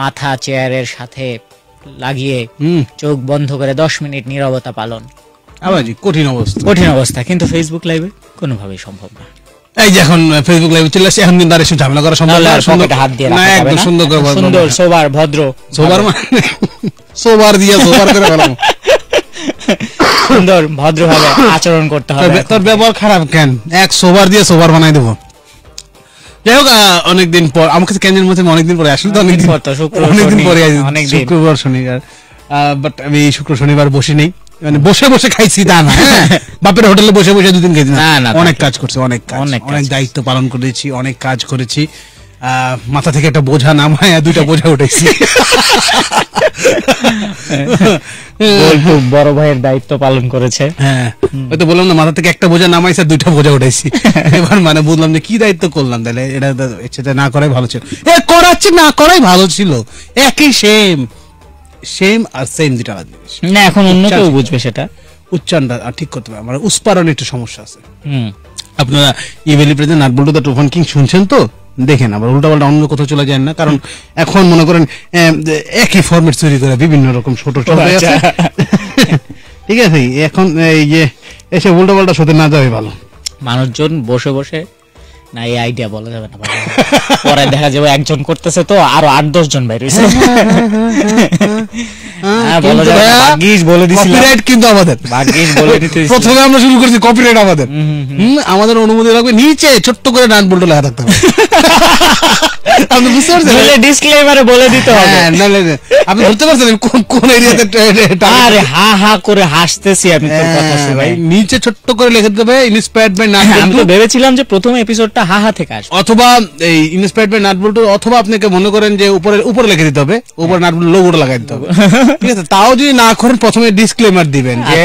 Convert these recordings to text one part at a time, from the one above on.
মাথা চেয়ারের সাথে লাগিয়ে চোখ বন্ধ করে দশ মিনিট নিরবতা পালন কঠিন অবস্থা কঠিন অবস্থা কিন্তু ফেসবুক লাইভে কোনোভাবেই সম্ভব না এই যে এখন ফেসবুক চলে আসছে এখন কিন্তু আর ঝামেলা করা সম্ভব না সুন্দর হাত দিয়ে না একদম সুন্দর করে সুন্দর সোবার ভদ্র সোবার মানে সোবার দিয়ে সোবার করে বললাম সুন্দর আচরণ করতে হবে তোর ব্যবহার খারাপ কেন এক সোবার দিয়ে সোবার বানাই দেবো যাই হোক অনেকদিন পর আমাকে কাছে মধ্যে অনেকদিন পরে আসলে তো অনেকদিন পর শুক্র অনেকদিন পরে শুক্রবার শনিবার বাট আমি শুক্র শনিবার বসে নেই মানে বসে বসে খাইছি তা না হ্যাঁ। বাপের হোটেলে বসে বসে দুদিন খেয়েছি না অনেক কাজ করছে অনেক অনেক দায়িত্ব পালন করেছি অনেক কাজ করেছি মাথা থেকে একটা বোঝা নামায় দুইটা বোঝা উঠেছি বড় ভাইয়ের দায়িত্ব পালন করেছে হ্যাঁ ওই তো বললাম না মাথা থেকে একটা বোঝা নামাইছে দুইটা বোঝা উঠেছি এবার মানে বুঝলাম যে কি দায়িত্ব করলাম তাহলে এটা সেটা না করাই ভালো ছিল এ করাচ্ছে না করাই ভালো ছিল একই সেম সেম আর সেম দুটা না এখন অন্য কেউ বুঝবে সেটা উচ্চারণটা ঠিক করতে পারে আমার উচ্চারণে একটু সমস্যা আছে আপনারা ইভেলি প্রেজেন্ট আর বলতো টোফান কিং শুনছেন তো দেখেন আবার উল্টাপাল্টা অন্য কোথাও চলে যায় না কারণ এখন মনে করেন একই ফর্মেট তৈরি করে বিভিন্ন রকম ছোট ছোট আছে আচ্ছা। ঠিক আছে এখন এই যে এসে উল্টাপাল্টা সাথে না যাওয়াই ভালো মানুষজন বসে বসে না এই আইডিয়া বলা যাবে না পরে দেখা যাবে একজন করতেছে তো আরো আট দশ জন হ্যাঁ, হ্যাঁ, কিন্তু আমাদের আমাদের অনুমতি লাগবে নিচে ছোট্ট করে নান বল্টু লেখা থাকতে ইনস্পায়ার্ড হ্যাঁ, হ্যাঁ, বাই হ্যাঁ, আপনাকে মনে করেন যে উপরে উপরে লিখে দিতে হবে লাগাই দিতে হবে ঠিক আছে তাও যদি না করেন প্রথমে ডিসক্লেমার দিবেন যে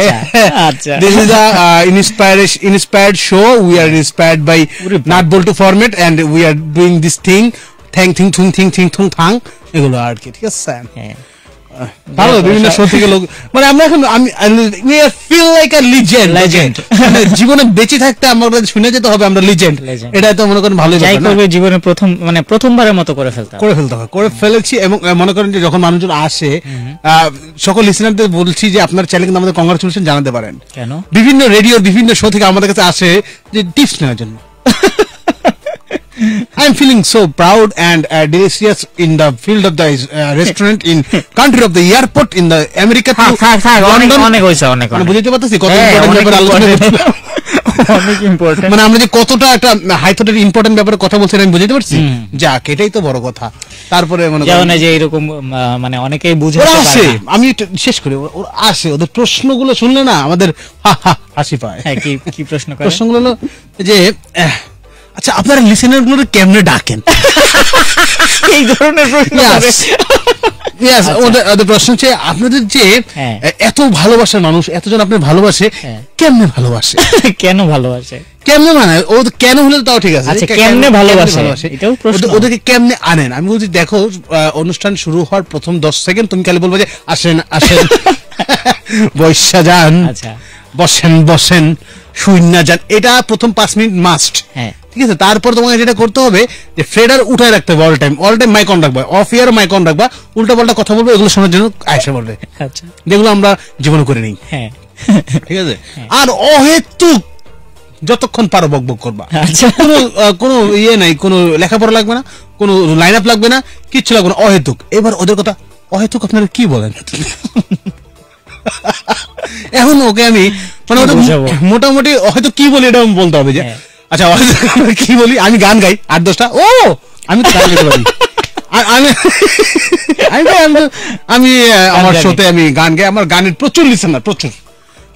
inspired so we are inspired by nut bolt and we are doing this thing ঠ্যাং ঠিং ঠুং ঠিং ঠিং ঠুং ঠাং এগুলো আর কি ঠিক আছে হ্যাঁ ভালো বিভিন্ন শো থেকে লোক মানে আমরা এখন আমি ফিল লাইক আ লেজেন্ড জীবনে বেঁচে থাকতে শুনে যেতে হবে আমরা এটা তো মনে করেন যাই করবে জীবনে প্রথম মানে প্রথমবারের মতো করে ফেলতে করে ফেলতে হবে করে ফেলেছি এবং মনে করেন যে যখন মানুষজন আসে সকল লিসেনারদের বলছি যে আপনার চ্যানেল কিন্তু আমাদের কংগ্রাচুলেশন জানাতে পারেন কেন বিভিন্ন রেডিও বিভিন্ন শো থেকে আমাদের কাছে আসে যে টিপস নেওয়ার জন্য I'm feeling so proud and uh, delicious in the field of the uh, restaurant in country of the airport in the America to হ্যাঁ, হ্যাঁ, হ্যাঁ, London মানে অনেক বুঝতে পারতেছি মানে আমরা যে কতটা একটা হাইথোটের ইম্পর্টেন্ট ব্যাপারে কথা বলছেন আমি বুঝতে পারছি যাক এটাই তো বড় কথা তারপরে যেমন যে এরকম মানে অনেকেই বুঝে আসে আমি শেষ করি ওর আসে ওদের প্রশ্নগুলো শুনলে না আমাদের হাসি পায় হ্যাঁ কি প্রশ্ন প্রশ্নগুলো হলো যে আচ্ছা আপনারা লিসেনারগুলো কেমনে ডাকেন এই ধরনের প্রশ্ন আচ্ছা। প্রশ্ন হচ্ছে আপনাদের যে হ্যাঁ। এত ভালোবাসার মানুষ এতজন আপনি ভালোবাসে হ্যাঁ। কেমনে ভালোবাসে কেন ভালোবাসে কেমনে মানে ও কেন হলে তাও ঠিক আছে আচ্ছা, কেমনে ভালোবাসে ওদেরকে কেমনে আনেন আমি বলছি দেখো অনুষ্ঠান শুরু হওয়ার প্রথম দশ সেকেন্ড তুমি খালি বলবো যে আসেন আসেন বৈশা যান আচ্ছা বসেন বসেন শূন্য যান এটা প্রথম পাঁচ মিনিট মাস্ট হ্যাঁ ঠিক আছে তারপর তোমাকে যেটা করতে হবে যে ফ্রেডার উঠায় রাখতে হবে all time all time mic on রাখবা অফ ইয়ার মাইকন রাখবা উল্টা পাল্টা কথা বলবে এগুলো শোনার জন্য আয়সা বলবে আচ্ছা যেগুলো আমরা জীবনে করে নিই হ্যাঁ ঠিক আছে হ্যাঁ। আর অহেতুক যতক্ষণ পারো বক বক করবা আচ্ছা। কোনো কোনো ইয়ে নাই কোনো লেখাপড়া লাগবে না কোনো লাইন আপ লাগবে না কিচ্ছু লাগবে না অহেতুক এবার ওদের কথা অহেতুক আপনারা কি বলেন এখন ওকে আমি মানে মোটামুটি হয়তো কি বলি এটা আমি বলতে হবে যে হ্যাঁ। আচ্ছা কি বলি আমি গান গাই আট দশটা ও আমি আমি আমার শোতে আমি গান গাই আমার গানের প্রচুর লিসেনার প্রচুর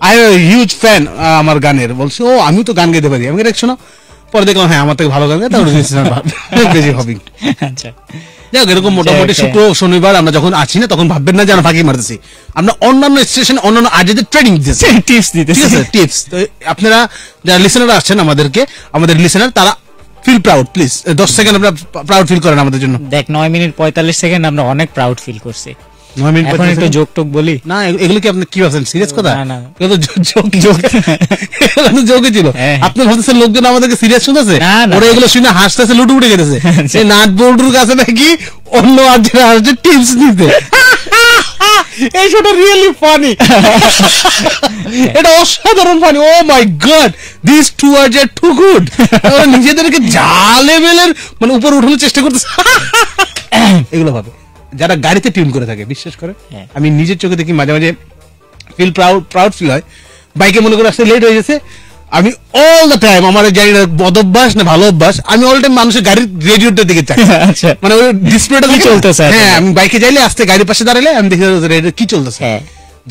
আই হিউজ ফ্যান আমার গানের বলছি ও আমি তো গান গাইতে পারি আমি দেখছো না পরে দেখলাম হ্যাঁ আমার থেকে ভালো গান গাই তাহলে বেশি আচ্ছা যাই এরকম মোটামুটি হ্যাঁ, শুক্র হ্যাঁ। শনিবার আমরা যখন আছি না তখন ভাববেন না যে আমরা ফাঁকি মারতেছি আমরা অন্যান্য স্টেশন অন্যান্য আর্টিস্টদের ট্রেনিং দিতেছি টিপস দিতেছি টিপস তো আপনারা যারা লিসেনার আসছেন আমাদেরকে আমাদের লিসেনার তারা ফিল প্রাউড প্লিজ দশ সেকেন্ড আমরা প্রাউড ফিল করেন আমাদের জন্য দেখ নয় মিনিট পঁয়তাল্লিশ সেকেন্ড আমরা অনেক প্রাউড ফিল করছি এখন একটু জোক টোক বলি না এগুলো কি আপনি কি ভাবছেন সিরিয়াস কথা না না জোক জোক এগুলো ছিল হ্যাঁ। আপনি লোকজন আমাদেরকে সিরিয়াস ওরা এগুলো শুনে হাসতেছে লুটু উঠে গেছে নাট কাছে নাকি অন্য আর টিপস দিতে এই শোটা রিয়েলি ফানি এটা অসাধারণ funny oh my god this too আর যে টু গুড নিজেদেরকে জালে লেভেলের মানে উপর উঠানোর চেষ্টা করতেছে এগুলো ভাবে যারা গাড়িতে টিউন করে থাকে বিশ্বাস করে হ্যাঁ। আমি নিজের চোখে দেখি মাঝে মাঝে ফিল প্রাউড প্রাউড ফিল হয় বাইকে মনে করে আসতে লেট হয়ে গেছে আমি অল দ্য টাইম আমার জানি না বদ অভ্যাস না ভালো অভ্যাস আমি অল টাইম মানুষের গাড়ির রেডিওটা দিকে চাই আচ্ছা। মানে ওই ডিসপ্লেটা চলতেছে হ্যাঁ আমি বাইকে যাইলে আসতে গাড়ির পাশে দাঁড়ালে আমি দেখি রেডিও কি চলতেছে হ্যাঁ।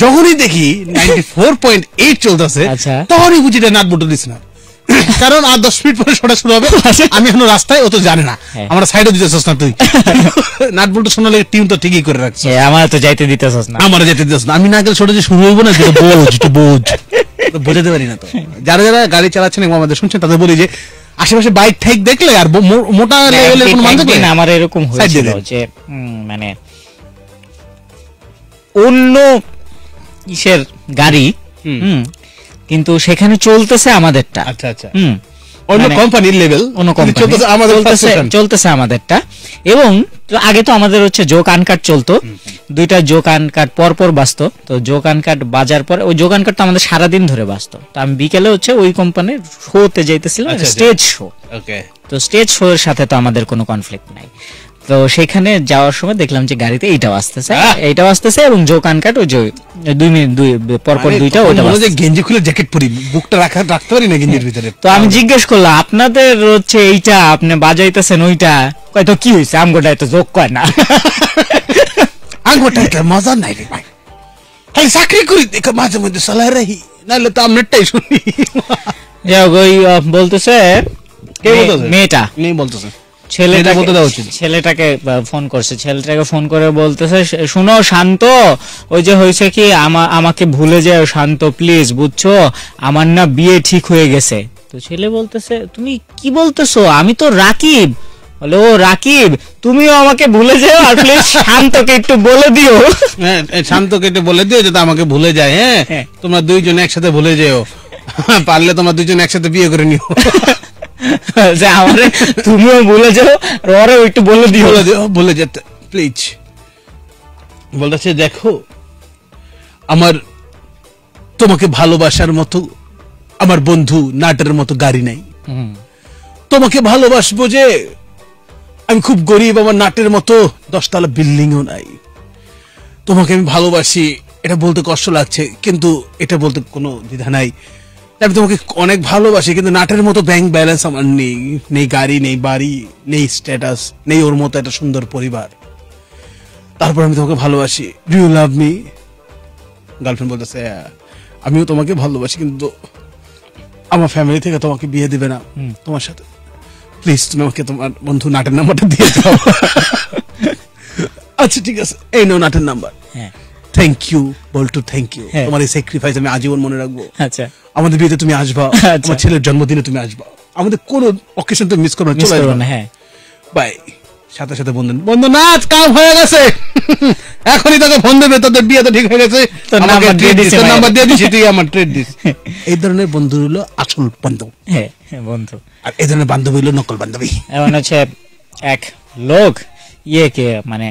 যখনই দেখি নাইনটি ফোর পয়েন্ট এইট চলতেছে আচ্ছা। তখনই বুঝি এটা নাট বটু দিস না কারণ আর দশ মিনিট পরে শোনা শুরু হবে আমি এখন রাস্তায় ও তো জানে না হ্যাঁ। আমরা সাইডে চাস না তুই নাট বলতে শোনা লাগে টিম তো ঠিকই করে রাখছে হ্যাঁ, আমার তো যাইতে দিতে চাস না আমার যাইতে দিতে না আমি না গেলে ছোট যে শুরু হইব না যেটা বোঝ যেটা বোঝ বোঝাতে পারি না তো যারা যারা গাড়ি চালাচ্ছেন এবং আমাদের শুনছেন তাদের বলি যে আশেপাশে বাইক ঠেক দেখলে আর মোটা লেভেলের হ্যাঁ, কোনো মানুষ না আমার এরকম হয়েছিল যে মানে অন্য ইসের গাড়ি হুম কিন্তু সেখানে চলতেছে আমাদেরটা আচ্ছা আচ্ছা হুম অন্য কোম্পানির লেভেল অন্য কোম্পানি চলতেছে চলতেছে আমাদেরটা এবং আগে তো আমাদের হচ্ছে জোক আনকাট চলতো দুইটা জোক আনকাট পর পর বাঁচতো তো জোক আনকাট বাজার পর ওই জোক আনকাট তো আমাদের সারা দিন ধরে বাঁচতো তো আমি বিকেলে হচ্ছে ওই কোম্পানির শোতে যাইতেছিলাম স্টেজ শো ওকে তো স্টেজ শো এর সাথে তো আমাদের কোনো কনফ্লিক্ট নাই তো সেখানে যাওয়ার সময় দেখলাম যে গাড়িতে এইটা আসতেছে এইটা আসতেছে এবং জো কানকাট ওই যে দুই মিনিট দুই পরপর দুইটা ওটা ওইটা যে গেঞ্জি খুলে জ্যাকেট পরি বুকটা রাখা রাখতে পারি না গেঞ্জির ভিতরে তো আমি জিজ্ঞেস করলাম আপনাদের হচ্ছে এইটা আপনি বাজাইতেছেন ওইটা কয় তো কি হয়েছে আমগোটা এত জোক কয় না আমগোটা এটা মজা নাই রে ভাই খালি চাকরি করি দেখো মাঝে মধ্যে সলাই রাহি নাহলে তো আমনেরটাই শুনি যাও ওই বলতেছে কে বলতেছে মেয়েটা মেয়ে বলতেছে ছেলেটা বলতে দেওয়া উচিত ছেলেটাকে ফোন করছে ছেলেটাকে ফোন করে বলতেছে শুনো শান্ত ওই যে হয়েছে কি আমাকে ভুলে যায় শান্ত প্লিজ বুঝছো আমার না বিয়ে ঠিক হয়ে গেছে তো ছেলে বলতেছে তুমি কি বলতেছো আমি তো রাকিব হ্যালো রাকিব তুমিও আমাকে ভুলে যাও আর প্লিজ শান্তকে একটু বলে দিও হ্যাঁ, হ্যাঁ শান্তকে একটু বলে দিও যাতে আমাকে ভুলে যায় হ্যাঁ? হ্যাঁ তোমরা দুইজন একসাথে ভুলে যেও পারলে তোমরা দুইজন একসাথে বিয়ে করে নিও যে আমারে তুমিও বলে যাও ওরে একটু বলে দিও বলে যেতে প্লিজ বলতেছে দেখো আমার তোমাকে ভালোবাসার মতো আমার বন্ধু নাটের মতো গাড়ি নাই তোমাকে ভালোবাসবো যে আমি খুব গরিব আমার নাটের মতো দশতলা ও নাই তোমাকে আমি ভালোবাসি এটা বলতে কষ্ট লাগছে কিন্তু এটা বলতে কোনো দ্বিধা নাই আমি তোমাকে অনেক ভালোবাসি কিন্তু নাটের মতো ব্যাংক ব্যালেন্স আমার নেই নেই গাড়ি নেই বাড়ি নেই স্ট্যাটাস নেই ওর মতো একটা সুন্দর পরিবার তারপর আমি তোমাকে ভালোবাসি do you love me girlfriend বলতেছে হ্যাঁ, আমিও তোমাকে ভালোবাসি কিন্তু আমার ফ্যামিলি থেকে তোমাকে বিয়ে দেবে না তোমার সাথে প্লিজ তুমি আমাকে তোমার বন্ধু নাটের নাম্বারটা দিয়ে দাও আচ্ছা ঠিক আছে এই নাও নাটের নাম্বার হ্যাঁ থ্যাংক ইউ থ্যাংক ইউ তোমার এই স্যাক্রিফাইস আমি আজীবন মনে রাখবো আচ্ছা আমাদের বিয়েতে তুমি আসবা আমার আচ্ছা। ছেলের জন্মদিনে তুমি আসবা আমাদের কোন অকেশন মিস হ্যাঁ বাই সাথে সাথে বন্ধু বন্ধু নাচ কাম হয়ে গেছে এখনই ফোন দেবে ঠিক হয়ে গেছে নাম্বার দিয়ে তুই আমার ট্রেড দিস এই ধরনের বন্ধু হলো আসল বন্ধু হ্যাঁ, হ্যাঁ বন্ধু আর এই ধরনের বান্ধবী হলো নকল বান্ধবী এমন হচ্ছে এক লোক ইয়ে কে মানে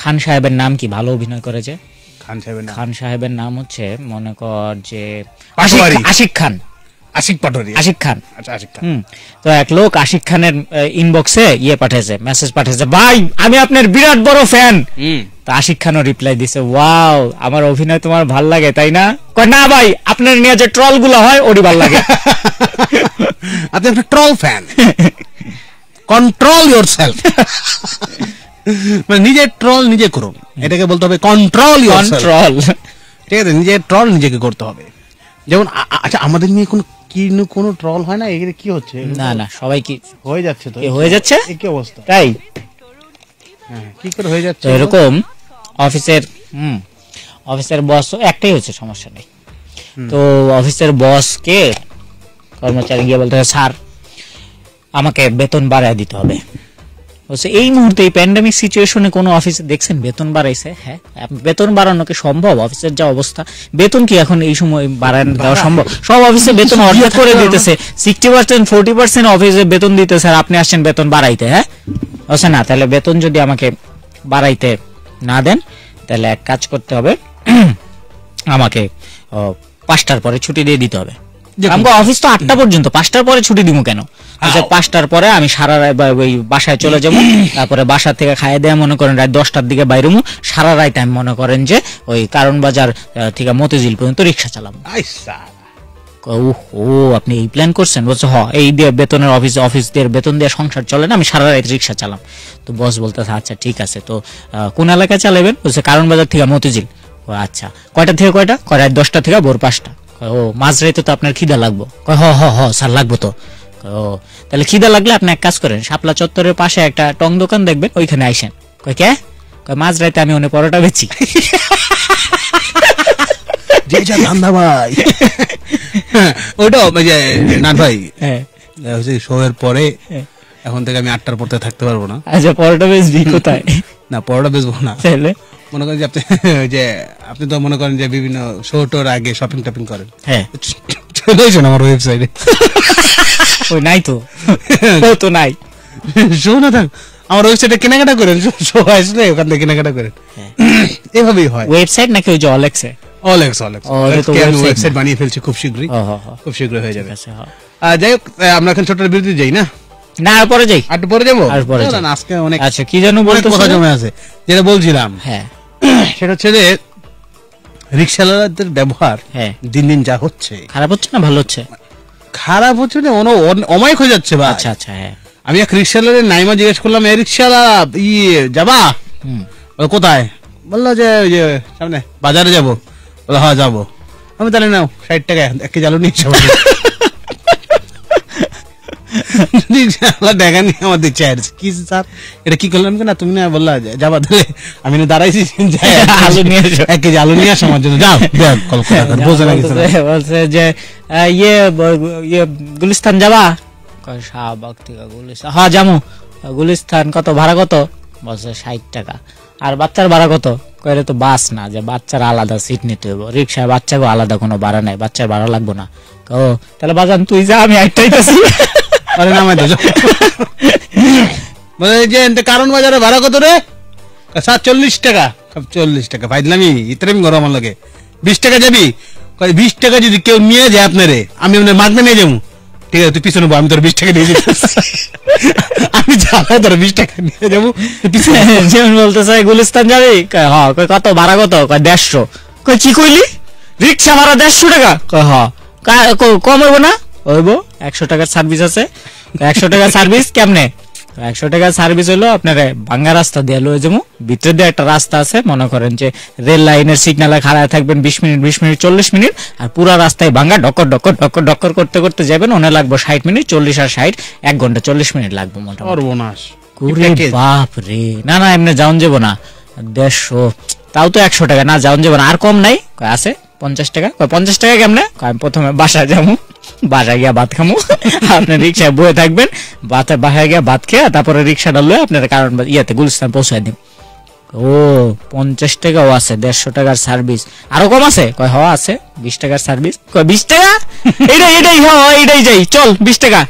খান সাহেবের নাম কি ভালো অভিনয় করেছে খান সাহেবের খান সাহেবের নাম হচ্ছে মনে কর যে আশিক খান আশিক পাটোয়ারি আশিক খান আচ্ছা আশিক খান তো এক লোক আশিক খানের ইনবক্সে ইয়ে পাঠিয়েছে মেসেজ পাঠিয়েছে ভাই আমি আপনার বিরাট বড় ফ্যান তো আশিক খানও রিপ্লাই দিছে ওয়াও আমার অভিনয় তোমার ভাল লাগে তাই না না ভাই আপনার নিয়ে যে ট্রল গুলো হয় ওরই ভাল লাগে আপনি একটা ট্রল ফ্যান কন্ট্রোল ইয়োরসেলফ মানে নিজের ট্রল নিজে করুন এটাকে বলতে হবে কন্ট্রোল কন্ট্রোল ঠিক আছে নিজের ট্রল নিজেকে করতে হবে যেমন আচ্ছা আমাদের নিয়ে কোনো ট্রল হয় না এগুলো কি হচ্ছে না না সবাই কি হয়ে যাচ্ছে তো হয়ে যাচ্ছে কি অবস্থা তাই হ্যাঁ, কি করে হয়ে যাচ্ছে এরকম অফিসের হুম অফিসের বস একটাই হচ্ছে সমস্যা নেই তো অফিসের কে কর্মচারী গিয়ে বলতে স্যার আমাকে বেতন বাড়ায় দিতে হবে হচ্ছে এই মুহূর্তে এই প্যান্ডামিক সিচুয়েশনে কোনো অফিসে দেখছেন বেতন বাড়াইছে হ্যাঁ বেতন বাড়ানো কি সম্ভব অফিসের যা অবস্থা বেতন কি এখন এই সময় বাড়ানো দেওয়া সম্ভব সব অফিসে বেতন অর্ধেক করে ইয়ে দিতেছে সিক্সটি পার্সেন্ট ফোর্টি পার্সেন্ট অফিসে বেতন দিতেছে আর আপনি আসছেন বেতন বাড়াইতে হ্যাঁ আচ্ছা না তাহলে বেতন যদি আমাকে বাড়াইতে না দেন তাহলে এক কাজ করতে হবে আমাকে পাঁচটার পরে ছুটি দিয়ে দিতে হবে আমরা অফিস তো আটটা পর্যন্ত পাঁচটার পরে ছুটি দিব কেন আচ্ছা, পাঁচটার পরে আমি সারা ওই বাসায় চলে যাব তারপরে বাসা থেকে খাইয়ে দেয়া মনে করেন রাত দশটার দিকে বাইরে সারা রাত আমি মনে করেন যে ওই কারণ বাজার থেকে মতিঝিল পর্যন্ত রিক্সা চালাবো ও আপনি এই প্ল্যান করছেন বলছে হ এই দিয়ে বেতনের অফিস অফিস দিয়ে বেতন দিয়ে সংসার চলে না আমি সারা রাত রিক্সা চালাম তো বস বলতেছে আচ্ছা ঠিক আছে তো কোন এলাকায় চালাবেন বলছে কারণ বাজার থেকে মতিঝিল ও আচ্ছা কয়টা থেকে কয়টা কয় দশটা থেকে ভোর পাঁচটা ও মাঝরাইতে তো আপনার খিদা লাগবো কয় হ হ স্যার লাগবো তো ও তাহলে খিদা লাগলে আপনি এক কাজ করেন শাপলা চত্বরের পাশে একটা টং দোকান দেখবেন ওইখানে আইসেন কয় কে কয় মাঝরাইতে আমি অনেক পরোটা বেচি যে যা ধান্দা ভাই হ্যাঁ, ওটাও যে না ভাই হ্যাঁ, হ্যাঁ পরে হ্যাঁ। এখন থেকে আমি আটটার পড়তে থাকতে পারবো না আচ্ছা পরোটা বেচবি কোথায় না পরোটা বেচবো না তাহলে মনে করেন যে আপনি যে আপনি তো মনে করেন যে বিভিন্ন শো আগে শপিং টপিং করেন হ্যাঁ চলে আমার ওয়েবসাইটে ওই নাই তো তো নাই শো থাক আমার ওয়েবসাইটে কেনাকাটা করেন শো আসলে ওখান থেকে কেনাকাটা করেন হ্যাঁ। এভাবেই হয় ওয়েবসাইট নাকি ওই যে অলেক্সে অলেক্স অলেক্স আমি ওয়েবসাইট বানিয়ে ফেলছে খুব শীঘ্রই খুব শীঘ্রই হয়ে যাবে যাই হোক আমরা এখন ছোট বিরতি যাই না না আর পরে যাই আর পরে যাবো আর পরে আজকে অনেক আচ্ছা কি জানো বলতে কথা জমে আছে যেটা বলছিলাম হ্যাঁ সেটা হচ্ছে যে রিক্সাওয়ালাদের ব্যবহার হ্যাঁ দিন দিন যা হচ্ছে খারাপ হচ্ছে না ভালো হচ্ছে খারাপ হচ্ছে না মানে অন অমায়িক হয়ে যাচ্ছে বা আচ্ছা আচ্ছা হ্যাঁ আমি এক রিক্সাওয়ালাদের নাইমা জিজ্ঞেস করলাম এ রিক্সাওয়ালা ই ইয়ে, যাবা কোথায় বললো যে ওই যে সামনে বাজারে যাবো বললো হ্যাঁ যাবো আমি তাহলে নাও ষাট টাকা এক কেজি আলু নিয়ে যাবো দেখা নিয়ে আমাদের চেয়ার কি স্যার এটা কি করলাম না তুমি না বললা যাবা তাহলে আমি না দাঁড়াইছি আলু নিয়ে এক কেজি আলু নিয়ে আসো আমার জন্য যাও কল বোঝে না বলছে যে ইয়ে ইয়ে গুলিস্তান যাবা শাহবাগ থেকে গুলিস্তান হ্যাঁ যামু গুলিস্তান কত ভাড়া কত বলছে ষাট টাকা আর বাচ্চার ভাড়া কত কয়ে তো বাস না যে বাচ্চার আলাদা সিট নিতে হইব রিক্সায় বাচ্চাকে আলাদা কোনো ভাড়া নাই বাচ্চার ভাড়া লাগবো না ও তাহলে বাজান তুই যা আমি আইটাইতেছি আরে নামাই তো বলে যে কারণ বাজারে ভাড়া কত রে চল্লিশ টাকা চল্লিশ টাকা ইতরে আমি গরম লাগে বিশ টাকা যাবি বিশ টাকা যদি কেউ নিয়ে যায় আপনারে আমি আপনার মাগনা নিয়ে যাবো ঠিক আছে তুই পিছনে আমি তোর বিশ টাকা নিয়ে আমি যাবো তোর বিশ টাকা নিয়ে যাবো পিছনে যেমন বলতে চাই গুলিস্তান যাবি হ্যাঁ কত ভাড়া কত দেড়শো কই কি কইলি রিক্সা ভাড়া দেড়শো টাকা হ্যাঁ কম হইব না হইব একশো টাকার সার্ভিস আছে একশো টাকার সার্ভিস কেমনে একশো টাকার সার্ভিস হলো আপনার ভাঙ্গা রাস্তা দিয়ে লয়ে যাবো ভিতরে দিয়ে একটা রাস্তা আছে মনে করেন যে রেল লাইনের সিগনালে খাড়ায় থাকবেন বিশ মিনিট বিশ মিনিট চল্লিশ মিনিট আর পুরা রাস্তায় ভাঙ্গা ডকর ডকর ডকর ডকর করতে করতে যাবেন ওনে লাগবে ষাট মিনিট চল্লিশ আর ষাট এক ঘন্টা চল্লিশ মিনিট লাগবে মোটামুটি বাপ রে না না এমনি যাওন যাবো না দেড়শো তাও তো একশো টাকা না যেমন যাবো আর কম নাই আছে পঞ্চাশ টাকা পঞ্চাশ টাকা কেমনে প্রথমে বাসায় যাবো বাসায় গিয়া ভাত খামো আপনি রিক্সায় বয়ে থাকবেন বাতে বাসায় গিয়া ভাত খেয়ে তারপরে রিক্সাটা লয়ে আপনার কারণ ইয়াতে গুলস্তান পৌঁছায় দিব ও পঞ্চাশ টাকাও আছে দেড়শো টাকার সার্ভিস আরো কম আছে কয় হওয়া আছে বিশ টাকার সার্ভিস কয় বিশ টাকা এটাই এটাই হওয়া এটাই যাই চল বিশ টাকা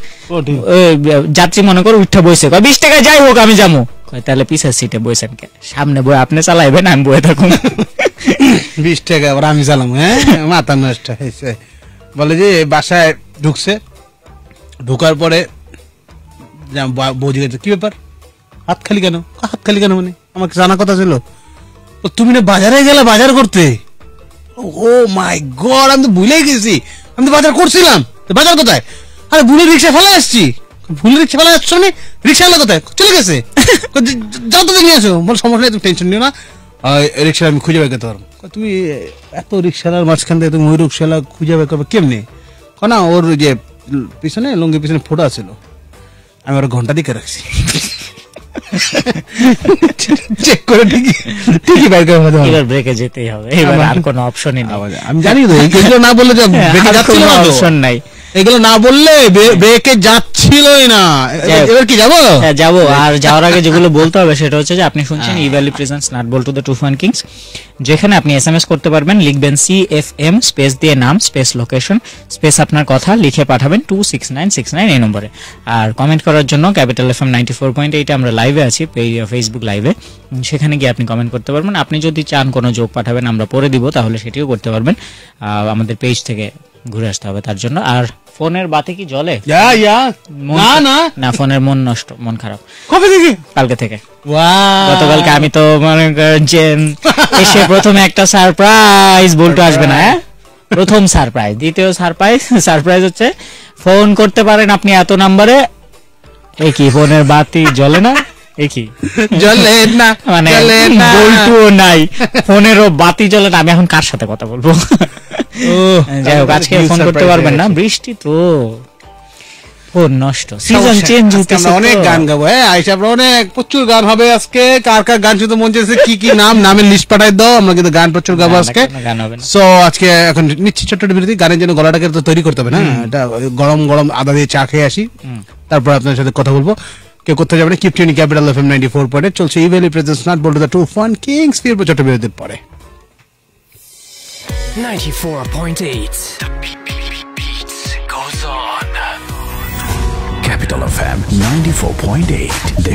যাত্রী মনে করো উঠে বইছে কয় বিশ টাকা যাই হোক আমি যাবো তাহলে পিছের সিটে বইছেন কে সামনে বই আপনি চালাইবেন আমি বয়ে থাকুন বিশ টাকা আবার আমি চালাম হ্যাঁ মাথা নষ্ট হয়েছে বলে যে বাসায় ঢুকছে ঢুকার পরে বৌদি কি ব্যাপার হাত খালি কেন হাত খালি কেন মানে আমাকে জানা কথা ছিল তুমি না বাজারে গেলে বাজার করতে ও মাই গড আমি তো ভুলে গেছি আমি তো বাজার করছিলাম বাজার কোথায় আরে ভুলে রিক্সা ফেলে আসছি ভুল রিক্সা ফেলা যাচ্ছ আমি মানে? রিক্সাওয়ালা কোথায় চলে গেছে যত দিন আছো আসো সমস্যা নেই তুমি টেনশন নিও না রিক্সা আমি খুঁজে বের করতে পারবো তুমি এত রিক্সালার মাঝখান থেকে তুমি ওই রিক্সালা খুঁজে বের করবে কেমনি না ওর যে পিছনে লঙ্গি পিছনে ফোটা ছিল আমি ওর ঘন্টা দিকে রাখছি চেক করে ঠিকই ঠিকই হবে এবার ব্রেকে যেতেই হবে এবার আর কোনো অপশনই নেই আমি জানি তো এই না বললে যে ব্রেকে অপশন নাই এগুলো না বললে বেকে যাচ্ছিলই না এবার কি যাবো হ্যাঁ যাবো হ্যাঁ। আর যাওয়ার আগে যেগুলো বলতে হবে সেটা হচ্ছে যে আপনি হ্যাঁ। শুনছেন Evaly presents nut bolt to the two fun kings যেখানে আপনি এস এম এস করতে পারবেন লিখবেন সি এফ এম স্পেস দিয়ে নাম স্পেস লোকেশন স্পেস আপনার কথা লিখে পাঠাবেন two six nine six nine এই নম্বরে আর কমেন্ট করার জন্য capital F M ninety four point এইটে আমরা লাইভে আছি ফেসবুক লাইভে সেখানে গিয়ে আপনি কমেন্ট করতে পারবেন আপনি যদি চান কোনো যোগ পাঠাবেন আমরা পরে দিব তাহলে সেটিও করতে পারবেন আমাদের পেজ থেকে ঘুরে আসতে হবে তার জন্য আর ফোনের বাতি কি জলে না না না ফোনের মন নষ্ট মন খারাপ কবে থেকে কালকে থেকে গতকালকে আমি তো মনে করেন এসে প্রথমে একটা সারপ্রাইজ বলতে আসবে না হ্যাঁ প্রথম সারপ্রাইজ দ্বিতীয় সারপ্রাইজ সারপ্রাইজ হচ্ছে ফোন করতে পারেন আপনি এত নাম্বারে এই কি ফোনের বাতি জ্বলে না একই জ্বলে না মানে বল্টুও নাই ফোনেরও বাতি জ্বলে না আমি এখন কার সাথে কথা বলবো যাই হোক আজকে ফোন করতে পারবেন না বৃষ্টি তো হ্যাঁ, কার গান মন কি কি নাম নামের লিস্ট দাও আমরা কিন্তু গান প্রচুর গাবো আজকে আজকে এখন নিচ্ছি ছোট্ট গানের জন্য গলাটাকে তৈরি করতে হবে না এটা গরম গরম আদা দিয়ে চা খেয়ে আসি তারপর আপনার সাথে কথা বলবো কেউ করতে যাবে না keep tuning Capital F M ninety ফোর পরে চলছে Evaly presents nut bolt the two fun kings ফিরবো চট্টবিরোধীর পরে 94.8 The beat, beat, beat goes on. 94.8 The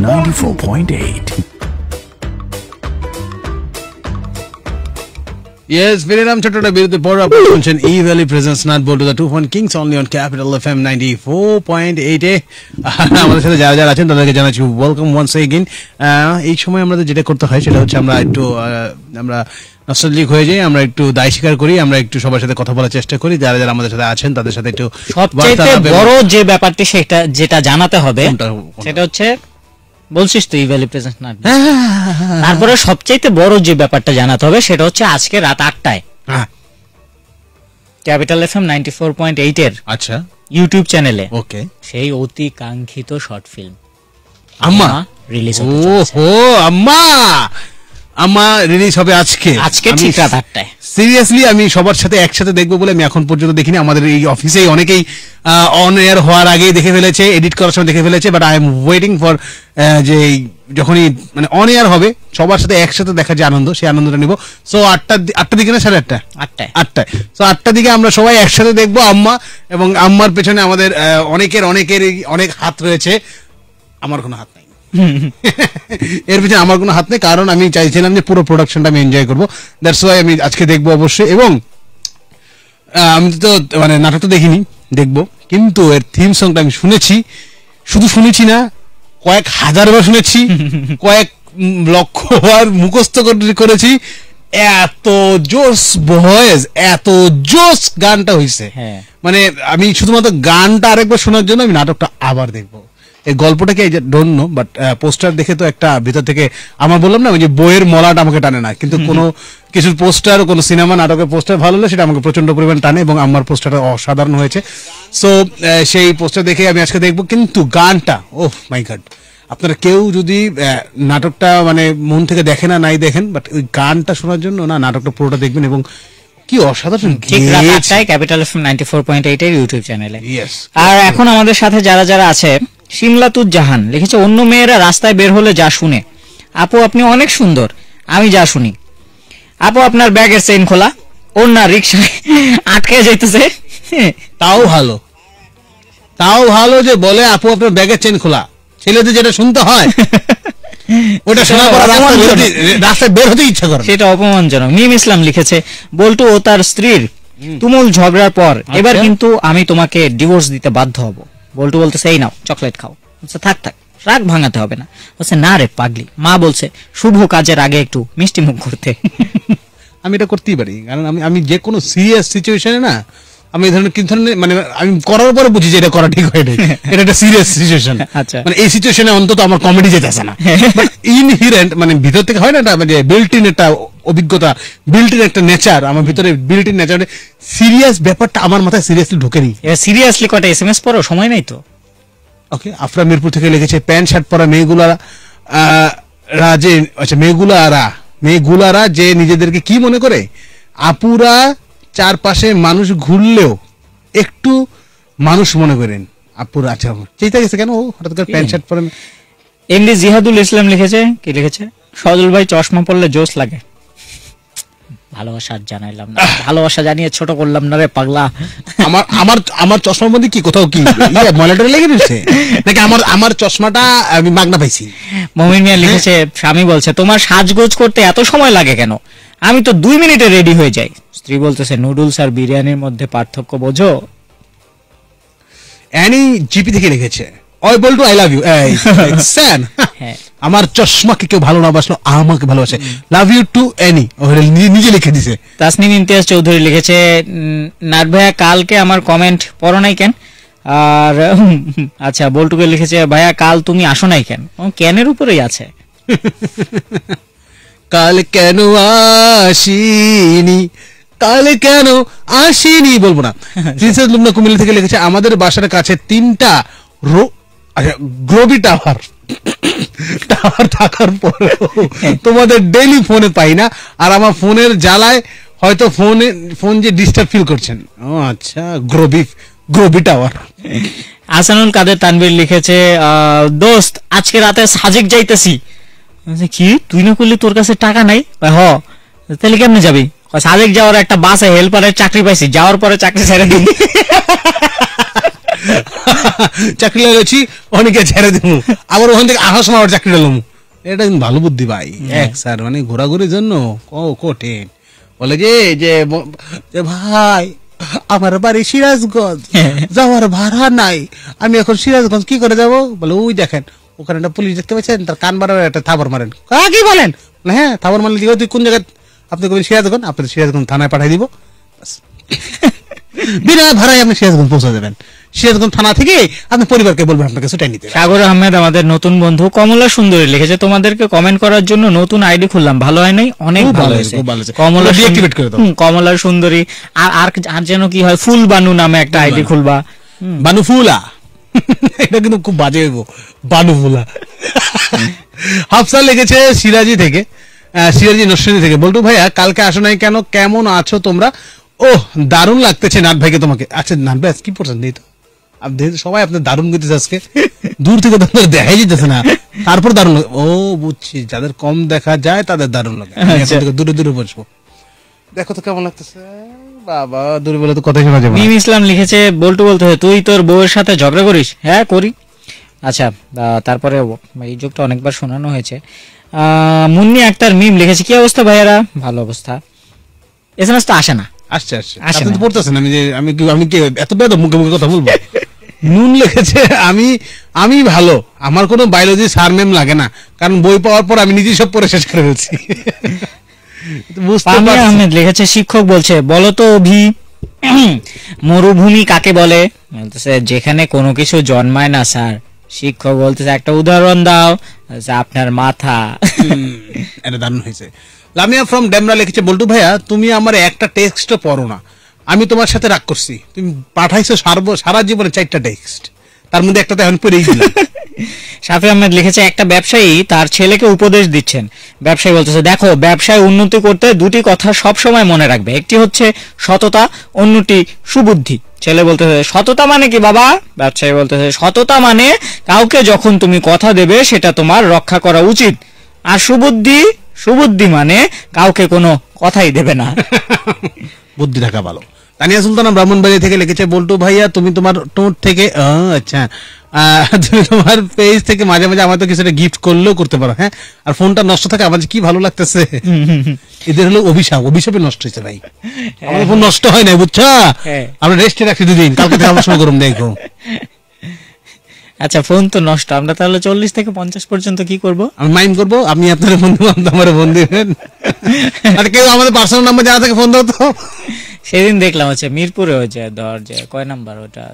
94.8. Yes, Viniram Chattoda Biruddha Bora Bhunchan E Valley Presence Nat Bolto the 21 Kings only on Capital FM 94.8 এ আমাদের সাথে যারা যারা আছেন তাদেরকে জানাচ্ছি ওয়েলকাম ওয়ান্স এগেইন এই সময় আমাদের যেটা করতে হয় সেটা হচ্ছে আমরা একটু আমরা নস্টালজিক হয়ে যাই আমরা একটু দায় স্বীকার করি আমরা একটু সবার সাথে কথা বলার চেষ্টা করি যারা যারা আমাদের সাথে আছেন তাদের সাথে একটু সবচেয়ে বড় যে ব্যাপারটি সেটা যেটা জানাতে হবে সেটা হচ্ছে বলছিস তুই ভ্যালি প্রেজেন্ট না তারপরে সবচাইতে বড় যে ব্যাপারটা জানাতে হবে সেটা হচ্ছে আজকে রাত আটটায় capital F M ninety four point eight এর আচ্ছা ইউটিউব চ্যানেলে ওকে সেই অতি কাঙ্ক্ষিত শর্ট ফিল্ম আম্মা রিলিজ ও আম্মা আমার রিলিজ হবে আজকে আজকে ঠিক রাত আটটায় সিরিয়াসলি আমি সবার সাথে একসাথে দেখবো বলে আমি এখন পর্যন্ত দেখিনি আমাদের এই অফিসেই অনেকেই অন এয়ার হওয়ার আগেই দেখে ফেলেছে এডিট করার সময় দেখে ফেলেছে but I am waiting for যে যখনই মানে অন এয়ার হবে সবার সাথে একসাথে দেখার যে আনন্দ সেই আনন্দটা নিব সো আটটা আটটা দিকে না সাড়ে আটটা আটটায় আটটায় সো আটটা দিকে আমরা সবাই একসাথে দেখবো আম্মা এবং আম্মার পেছনে আমাদের অনেকের অনেকের অনেক হাত রয়েছে আমার কোনো হাত নেই এর পিছনে আমার কোনো হাত নেই কারণ আমি চাইছিলাম যে পুরো প্রোডাকশনটা আমি এনজয় করবো দ্যাটস ওয়াই আমি আজকে দেখবো অবশ্যই এবং আমি তো মানে তো দেখিনি দেখবো কিন্তু এর থিম সংটা আমি শুনেছি শুধু শুনেছি না কয়েক হাজারবার শুনেছি কয়েক বার মুখস্থ করেছি এত জোস ভয়েস এত জোস গানটা হয়েছে হ্যাঁ। মানে আমি শুধুমাত্র গানটা আরেকবার শোনার জন্য আমি নাটকটা আবার দেখবো এই গল্পটাকে কি ডোন্ট নো বাট পোস্টার দেখে তো একটা ভিতর থেকে আমার বললাম না ওই যে বইয়ের মলাটা আমাকে টানে না কিন্তু কোনো কিছুর পোস্টার কোনো সিনেমা নাটকের পোস্টার ভালো হলে সেটা আমাকে প্রচন্ড পরিমাণ টানে এবং আমার পোস্টারটা অসাধারণ হয়েছে সো সেই পোস্টার দেখে আমি আজকে দেখবো কিন্তু গানটা ওহ মাই গড আপনারা কেউ যদি নাটকটা মানে মন থেকে দেখে না নাই দেখেন বাট ওই গানটা শোনার জন্য না নাটকটা পুরোটা দেখবেন এবং কি অসাধারণ ঠিক রাত আটটায় capital F ninety four point eight এর ইউটিউব চ্যানেলে আর এখন আমাদের সাথে যারা যারা আছে সিমলাতুজ জাহান লিখেছে অন্য মেয়েরা রাস্তায় বের হলে যা শুনে আপু আপনি অনেক সুন্দর আমি যা শুনি আপু আপনার ব্যাগের চেইন খোলা ওর না রিক্সায় আটকে যাইতেছে তাও ভালো তাও ভালো যে বলে আপু আপনার ব্যাগের চেন খোলা ছেলেদের যেটা শুনতে হয় ওটা শোনা রাস্তায় বের হতে ইচ্ছা করে সেটা অপমানজনক মিম ইসলাম লিখেছে বল্টু ও তার স্ত্রীর তুমুল ঝগড়ার পর আচ্ছা। এবার কিন্তু আমি তোমাকে ডিভোর্স দিতে বাধ্য হবো বল্টু বলতেছে এই নাও চকলেট খাও বলছে থাক থাক রাগ ভাঙাতে হবে না বলছে না রে পাগলি মা বলছে শুভ কাজের আগে একটু মিষ্টি মুখ করতে আমি এটা করতেই পারি কারণ আমি আমি যে কোনো সিরিয়াস সিচুয়েশনে না আমি এই ধরনের কি ধরনের মানে আমি করার পরে বুঝি যে এটা করা ঠিক হয় এটা একটা সিরিয়াস সিচুয়েশন আচ্ছা মানে এই সিচুয়েশনে অন্তত আমার কমেডি আসে না ইনহিরেন্ট মানে ভিতর থেকে হয় না এটা মানে বিল্ট ইন একটা অভিজ্ঞতা বিল্ট ইন একটা নেচার আমার ভিতরে বিল্ট ইন নেচার সিরিয়াস ব্যাপারটা আমার মাথায় সিরিয়াসলি ঢোকেনি সিরিয়াসলি কটা এসএমএস পড়ো সময় নাই তো ওকে আফরা মিরপুর থেকে লিখেছে প্যান্ট শার্ট পরা মেয়েগুলা রাজে আচ্ছা আরা মেয়েগুলারা যে নিজেদেরকে কি মনে করে আপুরা চারপাশে মানুষ ঘুরলেও একটু মানুষ মনে করেন আপুর আছে আমার গেছে কেন হঠাৎ করে প্যান্ট শার্ট পরেন এমনি জিহাদুল ইসলাম লিখেছে কি লিখেছে সজল ভাই চশমা পড়লে জোশ লাগে ভালোবাসা জানাইলাম না ভালোবাসা জানিয়ে ছোট করলাম না রে পাগলা আমার আমার আমার চশমার মধ্যে কি কোথাও কি লেগে রয়েছে নাকি আমার আমার চশমাটা আমি মাগনা পাইছি মমিন মিয়া লিখেছে স্বামী বলছে তোমার সাজগোজ করতে এত সময় লাগে কেন আমি তো দুই মিনিটে রেডি হয়ে যাই স্ত্রী বলতেছে নুডলস আর বিরিয়ানির মধ্যে পার্থক্য বোঝো অ্যানি জিপি থেকে লিখেছে ওই bolt to I love you এই স্যান আমার চশমা কে কেউ ভালো না বাসলো আমাকে ভালোবাসে লাভ ইউ টু এনি ওরে নিজে লিখে দিছে তাসনিম ইমতিয়াজ চৌধুরী লিখেছে নাট ভাইয়া কালকে আমার কমেন্ট পড়ো নাই কেন আর আচ্ছা টুকে লিখেছে ভাইয়া কাল তুমি আসো নাই কেন কেনের উপরেই আছে কাল কেন আসিনি কাল কেন আসিনি বলবো না প্রিন্সেস লুমনা কুমিল্লা থেকে লিখেছে আমাদের বাসার কাছে তিনটা রো আচ্ছা, গ্লোবি টাওয়ার টাওয়ার থাকার পরেও তোমাদের ডেইলি ফোনে পাই না আর আমার ফোনের জ্বালায় হয়তো ফোনে ফোন যে ডিস্টার্ব ফিল করছেন ও আচ্ছা গ্রোবি গ্রোবি টাওয়ার আসানুল কাদের তানবির লিখেছে দোস্ত আজকে রাতে সাজেক যাইতেছি কি তুই না করলি তোর কাছে টাকা নাই ভাই হ তাহলে কেমনে যাবি সাদেক যাওয়ার একটা বাসে হেল্পারের চাকরি পাইছি যাওয়ার পরে চাকরি ছেড়ে দিন চাকরি লাগছি অনেকে ছেড়ে দিব আবার ওখান থেকে আহাস সময় আবার চাকরি লাগলাম এটা ভালো বুদ্ধি ভাই এক স্যার মানে ঘোরাঘুরির জন্য ক কঠিন বলে যে যে ভাই আমার বাড়ি সিরাজগঞ্জ হ্যাঁ। যাওয়ার ভাড়া নাই আমি এখন সিরাজগঞ্জ কি করে যাব বলে ওই দেখেন ওখানে একটা পুলিশ দেখতে পাচ্ছেন তার কান বাড়ার একটা থাবর মারেন হ্যাঁ, কি বলেন হ্যাঁ থাবর মারলে দিয়ে কোন জায়গায় আপনি কবেন সিরাজগঞ্জ আপনি সিরাজগঞ্জ থানায় পাঠিয়ে দিব বিনা ভাড়ায় আপনি সিরাজগঞ্জ পৌঁছে যাবেন সিরাজগঞ্জ থানা থেকে আপনি পরিবারকে বলবেন আপনাকে নিতে সাগর আহমেদ আমাদের নতুন বন্ধু কমলা সুন্দরী লিখেছে তোমাদেরকে কমেন্ট করার জন্য নতুন আইডি খুললাম ভালো হয় নাই অনেক ভালো হয়েছে কমলা ডিঅ্যাক্টিভেট করে দাও কমলা সুন্দরী আর আর যেন কি হয় ফুল বানু নামে একটা আইডি খুলবা বানু ফুলা এটা কিন্তু খুব বাজে হইব বানুভোলা হাফসা লেগেছে সিরাজি থেকে সিরাজি নসরিনী থেকে বল্টু ভাইয়া কালকে আসো নাই কেন কেমন আছো তোমরা ও দারুণ লাগতেছে নাট ভাইকে তোমাকে আচ্ছা নাট ভাই কি পড়ছেন দিই তো সবাই আপনার দারুণ গতিতে আজকে দূর থেকে তোমার দেখাই যেতেছে না তারপর দারুণ লাগে ও বুঝছি যাদের কম দেখা যায় তাদের দারুণ লাগে আচ্ছা। দূরে দূরে বসবো দেখো তো কেমন লাগতেছে বাবা দুর্বল তো কথা শোনা যাবে মিম ইসলাম লিখেছে বলটু বলতে হয় তুই তোর বউয়ের সাথে ঝগড়া করিস হ্যাঁ করি আচ্ছা তারপরে এই যুগটা অনেকবার শোনানো হয়েছে মুন্নি আক্তার মিম লিখেছে কি অবস্থা ভাইয়ারা ভালো অবস্থা এসএমএস তো আসে না আসছে আসছে আপনি তো পড়তেছেন আমি যে আমি আমি কি এত বেদ মুখে মুখে কথা বলবো নুন লিখেছে আমি আমি ভালো আমার কোনো বায়োলজি সার ম্যাম লাগে না কারণ বই পাওয়ার পর আমি নিজেই সব পড়ে শেষ করে ফেলছি আহমেদ লিখেছে শিক্ষক বলছে বলো তো অভি মরুভূমি কাকে বলে বলতেছে যেখানে কোনো কিছু জন্মায় না স্যার শিক্ষক বলতেছে একটা উদাহরণ দাও আপনার মাথা এটা দারুণ হয়েছে লামিয়া ফ্রম ডেমরা লিখেছে বল্টু ভাইয়া তুমি আমার একটা টেক্সট পড়ো না আমি তোমার সাথে রাগ করছি তুমি পাঠাইছো সারা জীবনে চারটা টেক্সট তার মধ্যে একটা তো এখন পড়েই দিলাম সাফি আহমেদ লিখেছে একটা ব্যবসায়ী তার ছেলেকে উপদেশ দিচ্ছেন ব্যবসায়ী বলতেছে দেখো ব্যবসায় উন্নতি করতে দুটি কথা সব সময় মনে রাখবে একটি হচ্ছে সততা অন্যটি সুবুদ্ধি ছেলে বলতেছে সততা মানে কি বাবা ব্যবসায়ী বলতেছে সততা মানে কাউকে যখন তুমি কথা দেবে সেটা তোমার রক্ষা করা উচিত আর সুবুদ্ধি সুবুদ্ধি মানে কাউকে কোনো কথাই দেবে না বুদ্ধি থাকা ভালো তানিয়া সুলতানা ব্রাহ্মণবাড়ি থেকে লিখেছে বল্টু ভাইয়া তুমি তোমার টোট থেকে আচ্ছা তুমি তোমার পেজ থেকে মাঝে মাঝে আমার তো কিছুটা গিফট করলেও করতে পারো হ্যাঁ আর ফোনটা নষ্ট থাকে আমার কি ভালো লাগতেছে এদের হলো অভিশাপ অভিশাপে নষ্ট হয়েছে ভাই হ্যাঁ। আমার ফোন নষ্ট হয় নাই বুঝছো হ্যাঁ। আমরা রেস্টে রাখছি দুদিন কালকে থেকে আলোচনা করুন দেখো আচ্ছা ফোন তো নষ্ট আমরা তাহলে চল্লিশ থেকে পঞ্চাশ পর্যন্ত কি করব আমি মাইম করব আপনি আপনার ফোন দেবেন আমার ফোন আর কেউ আমাদের পার্সোনাল নাম্বার জানা থেকে ফোন দাও তো সেদিন দেখলাম হচ্ছে মিরপুরে হচ্ছে ধর যে কয় নাম্বার ওটা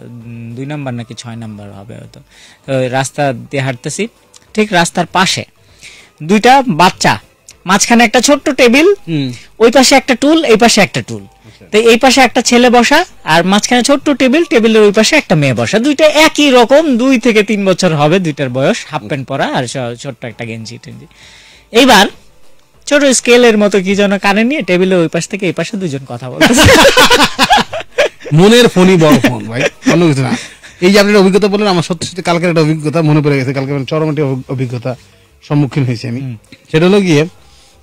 দুই নাম্বার নাকি ছয় নাম্বার হবে হয়তো তো রাস্তা দিয়ে হাঁটতেছি ঠিক রাস্তার পাশে দুইটা বাচ্চা মাঝখানে একটা ছোট্ট টেবিল ওই পাশে একটা টুল এই পাশে একটা টুল আচ্ছা। তো এই পাশে একটা ছেলে বসা আর মাঝখানে ছোট্ট টেবিল টেবিলের ওই পাশে একটা মেয়ে বসা দুইটা একই রকম দুই থেকে তিন বছর হবে দুইটার বয়স হাফ প্যান্ট পরা আর ছোট্ট একটা গেঞ্জি টেঞ্জি এইবার ছোট স্কেলের মতো কি যেন কানে নিয়ে টেবিলে ওই পাশ থেকে এই পাশে দুজন কথা বলতে মনের ফোনই বড় ফোন ভাই অন্য কিছু না এই যে আপনার অভিজ্ঞতা বললেন আমার সত্যি সত্যি কালকের একটা অভিজ্ঞতা মনে পড়ে গেছে কালকে মানে চরম চরমটি অভিজ্ঞতা সম্মুখীন হয়েছি আমি সেটা হলো গিয়ে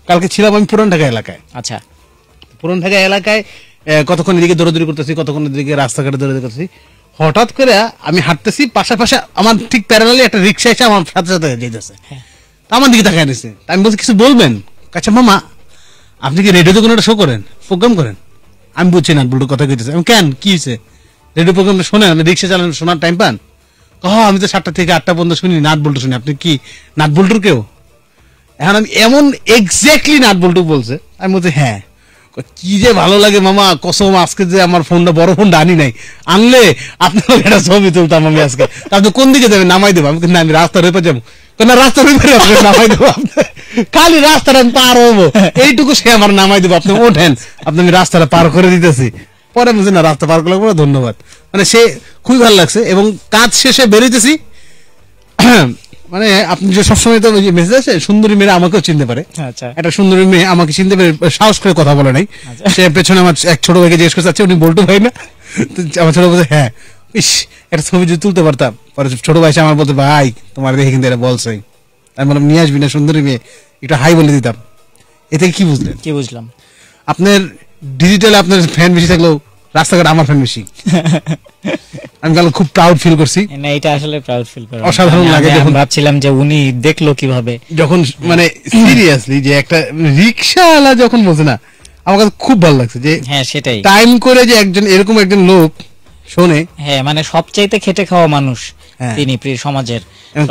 কালকে ছিলাম আমি পুরান ঢাকা এলাকায় আচ্ছা পুরান ঢাকা এলাকায় কতক্ষণ এদিকে দৌড়াদৌড়ি করতেছি কতক্ষণ এদিকে রাস্তাঘাটে দৌড়াদৌড়ি করতেছি হঠাৎ করে আমি হাঁটতেছি পাশাপাশি আমার ঠিক প্যারালালি একটা রিক্সা এসে আমার সাথে সাথে যেতেছে হ্যাঁ। আমার দিকে তাকায় নিছে আমি বলছি কিছু বলবেন আচ্ছা মামা আপনি কি রেডিওতে কোনো একটা শো করেন প্রোগ্রাম করেন আমি বুঝছি না বলটু কথা কইতেছে আমি কেন কি হয়েছে রেডিও প্রোগ্রামটা শোনেন রিক্সা চালান শোনার টাইম পান কহ আমি তো সাতটা থেকে আটটা পর্যন্ত শুনি নাট বল্টু শুনি আপনি কি নাট বল্টুর কেউ এখন আমি এমন এক্স্যাক্টলি নাট বল্টু বলছে আমি বলছি হ্যাঁ কি যে ভালো লাগে মামা কসম আজকে যে আমার ফোনটা বড় ফোনটা আনি নাই আনলে আপনার একটা ছবি তুলতাম আমি আজকে আপনি কোন দিকে যাবে নামাই দেবো আমি কিন্তু আমি রাস্তার ওই যাবো না রাস্তার উপরে আপনি নামাই দেবো খালি রাস্তাটা পার হবো এইটুকু সে আমার নামাই দেবো আপনি ওঠেন আপনি আমি রাস্তাটা পার করে দিতেছি পরে বুঝি না রাস্তা পার করলে পরে ধন্যবাদ মানে সে খুবই ভালো লাগছে এবং কাজ শেষে বেরোতেছি মানে আপনি যে সবসময় তো মেসেজ আছে সুন্দরী মেয়ে আমাকেও চিনতে পারে আচ্ছা। একটা সুন্দরী মেয়ে আমাকে চিনতে পারে সাহস করে কথা বলে নাই আচ্ছা। সে পেছনে আমার এক ছোট ভাইকে জিজ্ঞেস করতে চাচ্ছে উনি বল্টু ভাই না আমার ছোট ভাই হ্যাঁ ইস একটা ছবি যদি তুলতে পারতাম পরে ছোট ভাইসে আমার বলতো ভাই তোমার দেখে কিন্তু এটা বলছে আমি বললাম নিয়ে আসবি না সুন্দরী মেয়ে একটু হাই বলে দিতাম এ থেকে কি বুঝলেন কি বুঝলাম আপনার ডিজিটালে আপনার ফ্যান বেশি থাকলেও রাস্তাঘাট আমার ফ্যান বেশি আমি কাল খুব প্রাউড ফিল করছি না এটা আসলে প্রাউড ফিল করা অসাধারণ লাগে যখন ভাবছিলাম যে উনি দেখলো কিভাবে যখন মানে সিরিয়াসলি যে একটা রিকশাওয়ালা যখন বোঝে না আমার কাছে খুব ভালো লাগছে যে হ্যাঁ সেটাই টাইম করে যে একজন এরকম একজন লোক হ্যাঁ মানে সবচাইতে খেটে খাওয়া মানুষ হ্যাঁ। তিনি প্রিয় সমাজের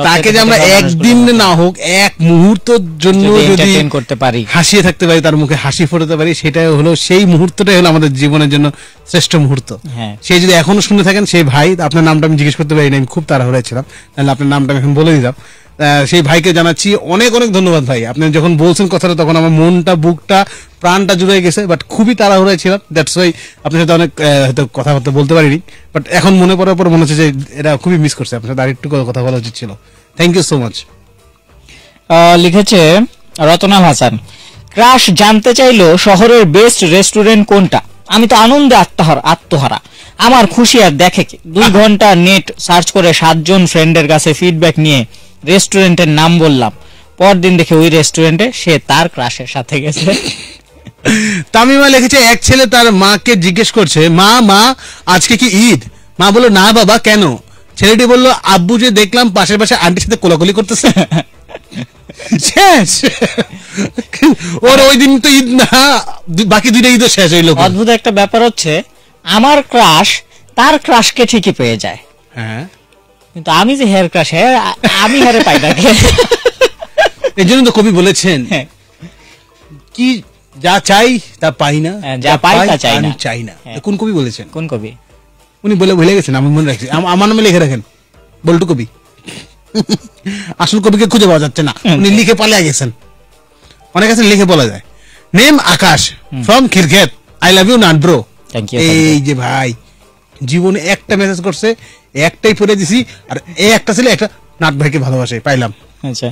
তাকে যে আমরা একদিন না হোক এক মুহূর্তের জন্য যদি করতে পারি হাসিয়ে থাকতে পারি তার মুখে হাসি ফোটাতে পারি সেটাই হলো সেই মুহূর্তটাই হলো আমাদের জীবনের জন্য শ্রেষ্ঠ মুহূর্ত হ্যাঁ। সে যদি এখনো শুনে থাকেন সেই ভাই আপনার নামটা আমি জিজ্ঞেস করতে পারি না আমি খুব তাড়াহুড়ায় ছিলাম তাহলে আপনার নামটা আমি এখন বলে দিতাম সেই ভাইকে জানাচ্ছি অনেক অনেক ধন্যবাদ ভাই আপনি যখন বলছেন কথাটা তখন আমার মনটা বুকটা প্রাণটা জুড়ে গেছে বাট খুবই তাড়াহুড়ায় ছিলাম দ্যাটস ওয়াই আপনার সাথে অনেক হয়তো কথাবার্তা বলতে পারিনি বাট এখন মনে পড়ার পর মনে হচ্ছে যে এটা খুবই মিস করছে আপনার সাথে আরেকটু কথা বলা উচিত ছিল থ্যাংক ইউ সো মাচ লিখেছে রতনা হাসান ক্রাশ জানতে চাইলো শহরের বেস্ট রেস্টুরেন্ট কোনটা আমি তো আনন্দে আত্মহারা আত্মহারা আমার খুশি আর দেখে দুই ঘন্টা নেট সার্চ করে সাতজন ফ্রেন্ডের কাছে ফিডব্যাক নিয়ে রেস্টুরেন্টের নাম বললাম পরদিন দেখে ওই রেস্টুরেন্টে সে তার ক্রাশের সাথে গেছে তামিমা লিখেছে এক ছেলে তার মাকে জিজ্ঞেস করছে মা মা আজকে কি ঈদ মা বললো না বাবা কেন ছেলেটি বলল আব্বু যে দেখলাম পাশের পাশে আন্টির সাথে কোলাকুলি করতেছে শেষ ওর ওই দিন তো ঈদ না বাকি দুইটা ঈদও শেষ হইল অদ্ভুত একটা ব্যাপার হচ্ছে আমার ক্রাশ তার ক্রাশকে ঠিকই পেয়ে যায় হ্যাঁ কিন্তু আমি যে হেয়ার ক্রাশ হ্যাঁ আমি হেয়ারে পাই না এই জন্য তো কবি বলেছেন হ্যাঁ। কি যা চাই তা পাই না হ্যাঁ, যা পাই তা চাই না চাই না হ্যাঁ। কোন কবি বলেছেন কোন কবি উনি বলে ভুলে গেছেন আমি মনে রাখছি আমার নামে লিখে রাখেন বলটু কবি আসল কবিকে খুঁজে পাওয়া যাচ্ছে না উনি লিখে পালিয়ে গেছেন অনেক আছে লিখে বলা যায় name Akash from Khirkhet I love you nut bro এই যে ভাই জীবনে একটা মেসেজ করছে একটাই পরে দিছি আর এই একটা ছেলে একটা নাট ভাইকে ভালোবাসে পাইলাম আচ্ছা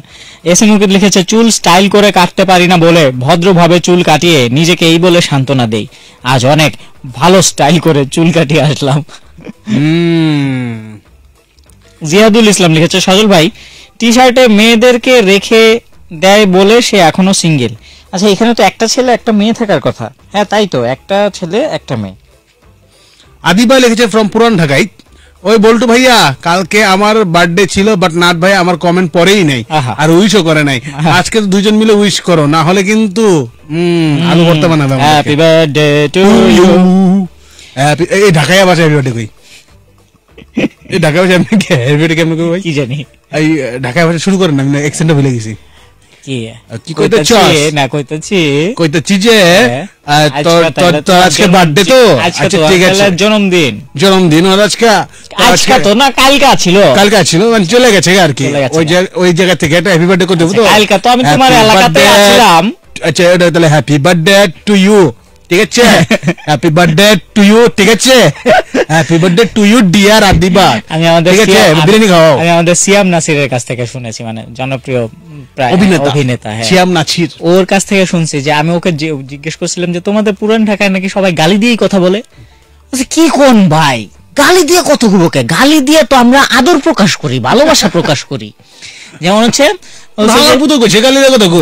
এস এম লিখেছে চুল স্টাইল করে কাটতে পারি না বলে ভদ্রভাবে চুল কাটিয়ে নিজেকে এই বলে সান্ত্বনা দেই আজ অনেক ভালো স্টাইল করে চুল কাটিয়ে আসলাম জিয়াদুল ইসলাম লিখেছে সজল ভাই টি শার্টে মেয়েদেরকে রেখে দেয় বলে সে এখনো সিঙ্গেল আচ্ছা এখানে তো একটা ছেলে একটা মেয়ে থাকার কথা হ্যাঁ তাই তো একটা ছেলে একটা মেয়ে আদিবা লিখেছে ফ্রম পুরান ঢাকায় ওই বল্টু ভাইয়া কালকে আমার বার্থডে ছিল বাট নাট ভাই আমার কমেন্ট পরেই নাই আর উইশও করে নাই আজকে তো দুইজন মিলে উইশ করো না হলে কিন্তু আলু ভর্তা বানাবে হ্যাপি বার্থডে টু ইউ এই ঢাকায় আবার হ্যাপি বার্থডে কই ঢাকায় ভাষা আপনি হ্যাপি বার্থডে কেমন কই ভাই কি জানি এই ঢাকায় ভাষা শুরু করেন না এক্সেন্টটা ভুলে গেছি জন্মদিন জন্মদিন আজকে তো না কালকা ছিল কালকা ছিল মানে চলে গেছে আর কি ওই ওই জায়গা থেকে হ্যাপি বার্থডে করে দেবো তো আচ্ছা, কালকা তো আমি তোমার এলাকাতে আচ্ছা তাহলে হ্যাপি বার্থডে টু ইউ ঠিক আছে হ্যাপি বার্থডে টু ইউ ঠিক আছে happy birthday to you dear Adiba আমি আমাদের ঠিক আছে বিরিয়ানি খাও আমি আমাদের সিয়াম নাসিরের কাছ থেকে শুনেছি মানে জনপ্রিয় প্রায় অভিনেতা হ্যাঁ সিয়াম নাসির ওর কাছ থেকে শুনছি যে আমি ওকে জিজ্ঞেস করেছিলাম যে তোমাদের পুরান ঢাকায় নাকি সবাই গালি দিয়েই কথা বলে কি কোন ভাই গালি দিয়ে কত গুবকে গালি দিয়ে তো আমরা আদর প্রকাশ করি ভালোবাসা প্রকাশ করি যেমন হচ্ছে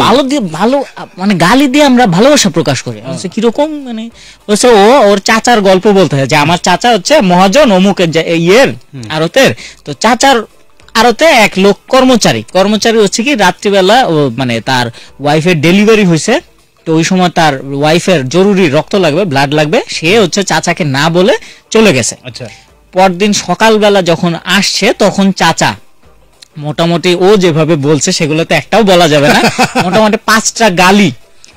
ভালো দিয়ে ভালো মানে গালি দিয়ে আমরা ভালোবাসা প্রকাশ করি হ্যাঁ। কিরকম মানে হচ্ছে ও ওর চাচার গল্প বলতে হয় যে আমার চাচা হচ্ছে মহাজন অমুকের ইয়ের আরতের তো চাচার আরতে এক লোক কর্মচারী কর্মচারী হচ্ছে কি রাত্রিবেলা মানে তার ওয়াইফের ডেলিভারি হয়েছে তো ওই সময় তার ওয়াইফের জরুরি রক্ত লাগবে ব্লাড লাগবে সে হচ্ছে চাচাকে না বলে চলে গেছে আচ্ছা। পরদিন সকালবেলা যখন আসছে তখন চাচা মোটামুটি ও যেভাবে বলছে সেগুলো তো একটাও বলা যাবে না মোটামুটি পাঁচটা গালি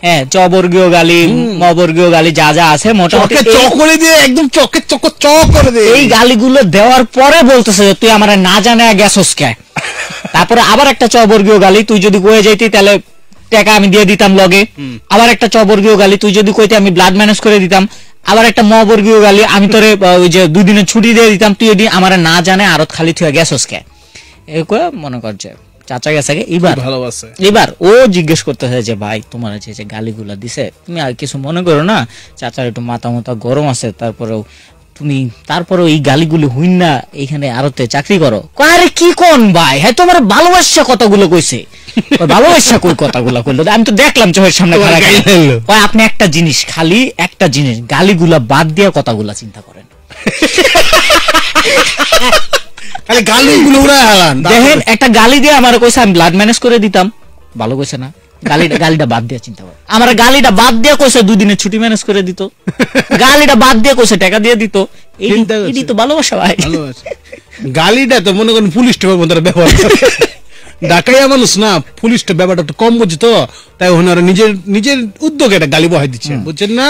হ্যাঁ চবর্গীয় গালি মবর্গীয় গালি যা যা আছে মোটামুটি চকরে দিয়ে একদম চকে চক দিয়ে এই গালিগুলো দেওয়ার পরে বলতেছে তুই আমার না জানে কে তারপরে আবার একটা চবর্গীয় গালি তুই যদি কয়ে যাইতি তাহলে টাকা আমি দিয়ে দিতাম লগে আবার একটা চবর্গীয় গালি তুই যদি কইতে আমি ব্লাড ম্যানেজ করে দিতাম আবার একটা মবর্গীয় গালি আমি তোরে ওই যে দুদিনের ছুটি দিয়ে দিতাম তুই যদি আমার না জানে আরত খালি থুয়া গেছস কে এগুলো মনে কর যে চাচা গেছে এবার ভালোবাসে এবার ও জিজ্ঞেস করতে হয় যে ভাই তোমার যে যে গালিগুলা দিছে তুমি আর কিছু মনে করো না চাচার একটু মাথা মাথা গরম আছে তারপরেও তুমি তারপরে এই গালিগুলি হইন না এখানে আরতে চাকরি করো আরে কি কোন ভাই হ্যাঁ তোমার ভালোবাসা কথাগুলো কইছে ভালোবাসা কই কথাগুলো কইলো আমি তো দেখলাম চোখের সামনে খারাপ ভাই আপনি একটা জিনিস খালি একটা জিনিস গালিগুলা বাদ দিয়ে কথাগুলা চিন্তা করেন গালি গুলো দেখেন একটা গালি দিয়ে আমার কইছে আমি ব্লাড ম্যানেজ করে দিতাম ভালো কইছে না গালিটা গালিটা বাদ দিয়ে চিন্তা কর আমার গালিটা বাদ দিয়ে কইছে দুই ছুটি ম্যানেজ করে দিত গালিটা বাদ দিয়ে কইছে টাকা দিয়ে দিত এই ভালোবাসা ভাই গালিটা তো মনে করেন পুলিশ টোপের মতো ব্যবহার ডাকাইয়া মানুষ না পুলিশটা ব্যাপারটা তো কম বুঝতো তো তাই ওনারা নিজের নিজের উদ্যোগে এটা গালি বহাই দিচ্ছে বুঝছেন না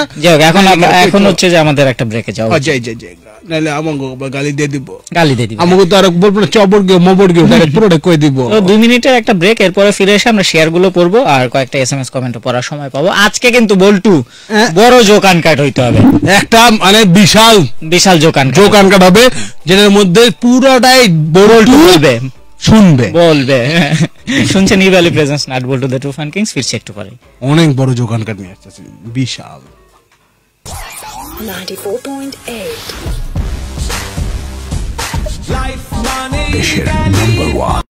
এখন এখন হচ্ছে যে আমাদের একটা ব্রেকে যাও যাই যাই যাই নাহলে আমাকে গালি দিয়ে দিব গালি দিয়ে দিব আমাকে তো আর বলবো না চবর গিয়ে মবর গিয়ে পুরোটা দিব দুই মিনিটের একটা ব্রেক এরপরে ফিরে এসে আমরা শেয়ার গুলো পড়বো আর কয়েকটা এসএমএস কমেন্ট পড়ার সময় পাবো আজকে কিন্তু বল্টু হ্যাঁ। বড় জোকান কাট হইতে হবে একটা মানে বিশাল বিশাল জোকান জোকান কাট হবে যেটার মধ্যে পুরোটাই বড় হবে শুনবে বলবে শুনছে শুনছেন ভ্যালি presents nut bolt to the two fan kings ফিরছে একটু পরে অনেক বড় যোগান কাট নিয়ে আসছে বিশাল 94.8 Life, money,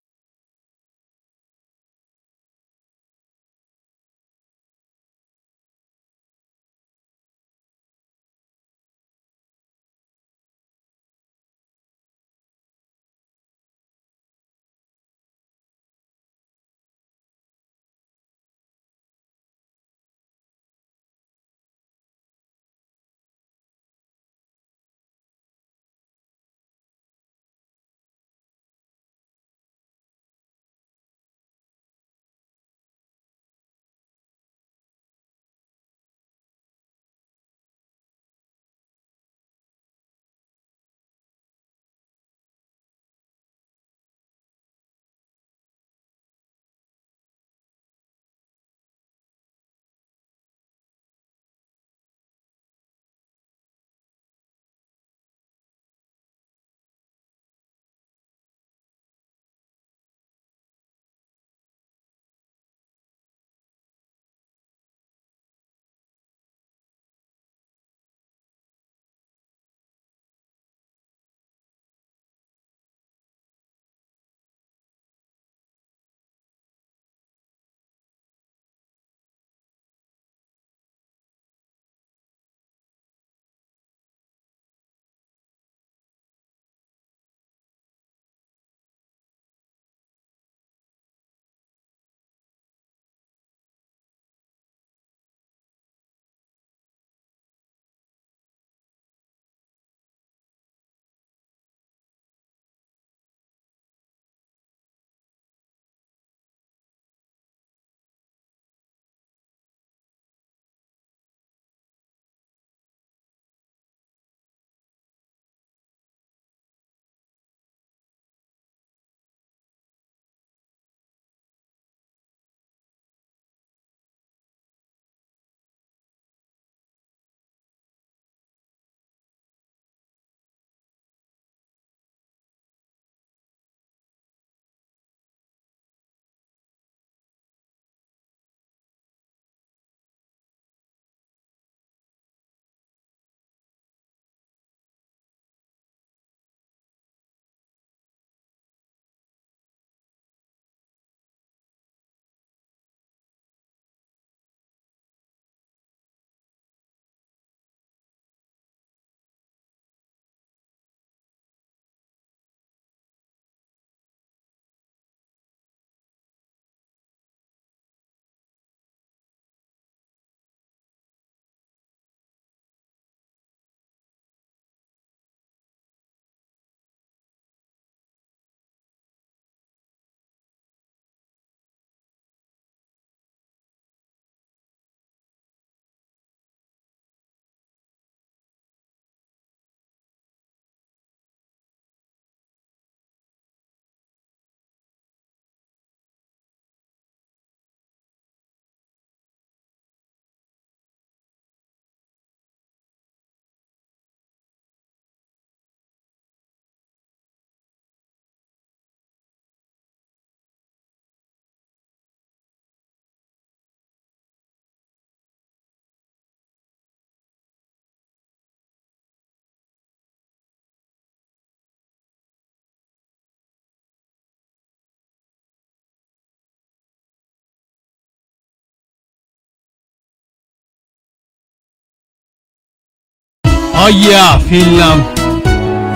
হইয়া ফিরলাম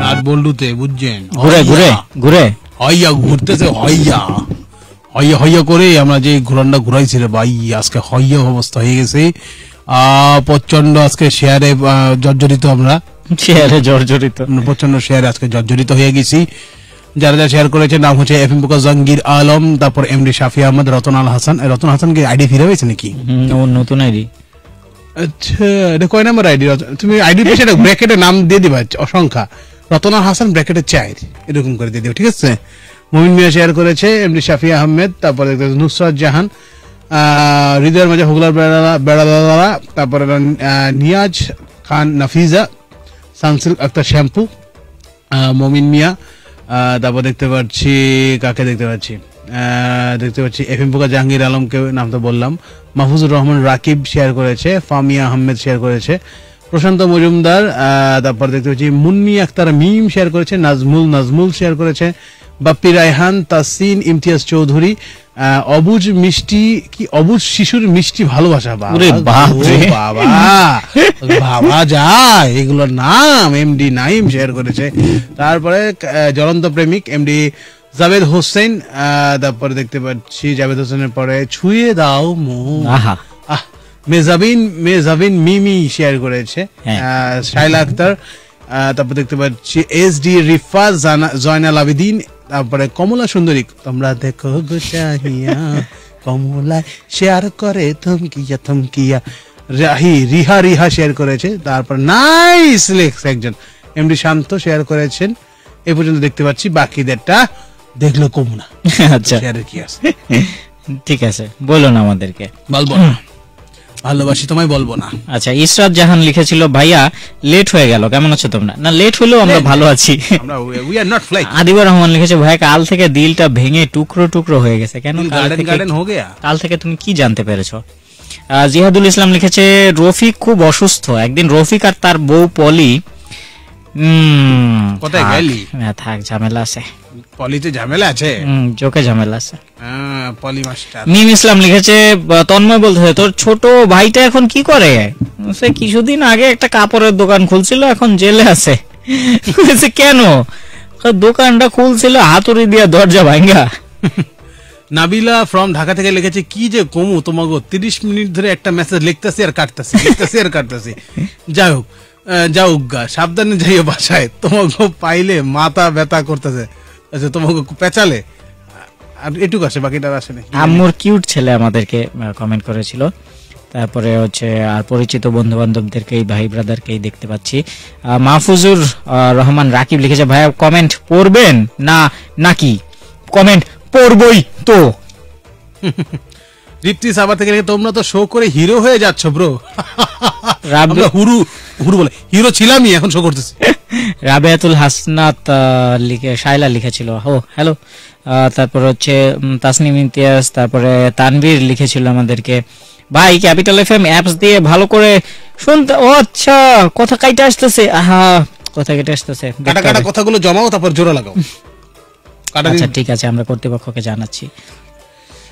নাটবল্ডুতে বুঝছেন ঘুরে ঘুরে ঘুরে হইয়া ঘুরতেছে হইয়া হইয়া হইয়া করে আমরা যে ঘোরানটা ঘুরাইছি রে ভাই আজকে হইয়া অবস্থা হয়ে গেছে প্রচন্ড আজকে শেয়ারে জর্জরিত আমরা শেয়ারে জর্জরিত মানে প্রচন্ড শেয়ারে আজকে জর্জরিত হয়ে গেছি যারা যারা শেয়ার করেছে নাম হচ্ছে এফএম পোকা জাহাঙ্গীর আলম তারপর এমডি শাফি আহমদ রতন আল হাসান রতন হাসান কি আইডি ফিরে হয়েছে নাকি নতুন আইডি আচ্ছা এটা কয় নাম্বার আইডি তুমি আইডি পেয়েছো এটা ব্র্যাকেটে নাম দিয়ে দিবা অসংখ্যা রতনা হাসান ব্র্যাকেটে চায়ের এরকম করে দিয়ে দিবা ঠিক আছে মমিন মিয়া শেয়ার করেছে এমনি শাফি আহমেদ তারপরে নুসরাত জাহান হৃদয়ের মাঝে হুগলার বেড়ালা বেড়ালা তারপরে নিয়াজ খান নাফিজা সানসিল্ক আক্তার শ্যাম্পু মমিন মিয়া তারপর দেখতে পাচ্ছি কাকে দেখতে পাচ্ছি দেখতে পাচ্ছি এফ এম পোকা জাহাঙ্গীর আলমকে নাম তো বললাম মাহফুজুর রহমান রাকিব শেয়ার করেছে ফামিয়া আহমেদ শেয়ার করেছে প্রশান্ত মজুমদার তারপর দেখতে পাচ্ছি মুন্নি আক্তার মিম শেয়ার করেছে নাজমুল নাজমুল শেয়ার করেছে বাপ্পি রায়হান তাসিন ইমতিয়াজ চৌধুরী অবুজ মিষ্টি কি অবুজ শিশুর মিষ্টি ভালোবাসা বাবা বাবা যায় এগুলোর নাম এমডি নাইম শেয়ার করেছে তারপরে জ্বলন্ত প্রেমিক এমডি জাভেদ হোসেন তারপরে দেখতে পাচ্ছি জাভেদ হোসেনের পরে ছুঁয়ে দাও মোহ আহা মেজাবিন মেজাবিন মিমি শেয়ার করেছে হ্যাঁ। শাইলা আক্তার তারপর দেখতে পাচ্ছি এস ডি রিফা জয়নাল আবিদিন তারপরে কমলা সুন্দরী তোমরা দেখো গোসাহিয়া কমলা শেয়ার করে থমকিয়া থমকিয়া রাহি রিহা রিহা শেয়ার করেছে তারপর নাইস লেখ একজন এমডি শান্ত শেয়ার করেছেন এ পর্যন্ত দেখতে পাচ্ছি বাকিদেরটা দেখলে কম না আচ্ছা। ঠিক আছে বলো না আমাদেরকে বলবো না ভালোবাসি তোমায় বলবো না আচ্ছা ইসরাত জাহান লিখেছিল ভাইয়া লেট হয়ে গেল কেমন আছো তোমরা না লেট হলেও আমরা ভালো আছি আমরা উই আর নট রহমান লিখেছে ভাইয়া কাল থেকে দিলটা ভেঙে টুকরো টুকরো হয়ে গেছে কেন গার্ডেন হয়ে কাল থেকে তুমি কি জানতে পেরেছো জিহাদুল ইসলাম লিখেছে রফিক খুব অসুস্থ একদিন রফিক আর তার বউ পলি কোথায় গেলি থাক ঝামেলা আছে পলিতে ঝামেলা আছে জোকে ঝামেলা আছে হ্যাঁ, পলি মাস্টার ইসলাম লিখেছে তন্ময় তোর ছোট ভাইটা এখন কি করে সে কিছুদিন আগে একটা কাপড়ের দোকান খুলছিল এখন জেলে আছে কেন দোকানটা খুলছিল হাতুড়ি দিয়া দরজা ভাঙ্গা নাবিলা ফ্রম ঢাকা থেকে লিখেছে কি যে কমু তোমাকে তিরিশ মিনিট ধরে একটা মেসেজ লিখতেছি আর কাটতেছি লিখতেছি আর কাটতেছি যাই হোক যা যাউগা সাবধানে যাইও বাসায় তোমাকে পাইলে মাথা ব্যথা করতেছে আচ্ছা তোমাকে পেঁচালে আর এটুকু আসে বাকিটা আসে না আম্মুর কিউট ছেলে আমাদেরকে কমেন্ট করেছিল তারপরে হচ্ছে আর পরিচিত বন্ধু বান্ধবদেরকেই ভাই ব্রাদারকেই দেখতে পাচ্ছি মাহফুজুর রহমান রাকিব লিখেছে ভাইয়া কমেন্ট পড়বেন না নাকি কমেন্ট পড়বই তো রিপ্তি সাবা থেকে তোমরা তো শো করে হিরো হয়ে যাচ্ছ ব্রো হুরু হুরু বলে হিরো ছিলামই এখন শো করতেছি রাবেয়াতুল হাসনাত লিখে শাইলা লিখেছিল ও হ্যালো তারপর হচ্ছে তাসনিম ইমতিয়াজ তারপরে তানভীর লিখেছিল আমাদেরকে ভাই ক্যাপিটাল এফএম অ্যাপস দিয়ে ভালো করে শুনতে ও আচ্ছা কথা কাইটা আসতেছে আহা কথা কেটে আসতেছে কাটা কাটা কথাগুলো জমাও তারপর জোরে লাগাও আচ্ছা ঠিক আছে আমরা কর্তৃপক্ষকে জানাচ্ছি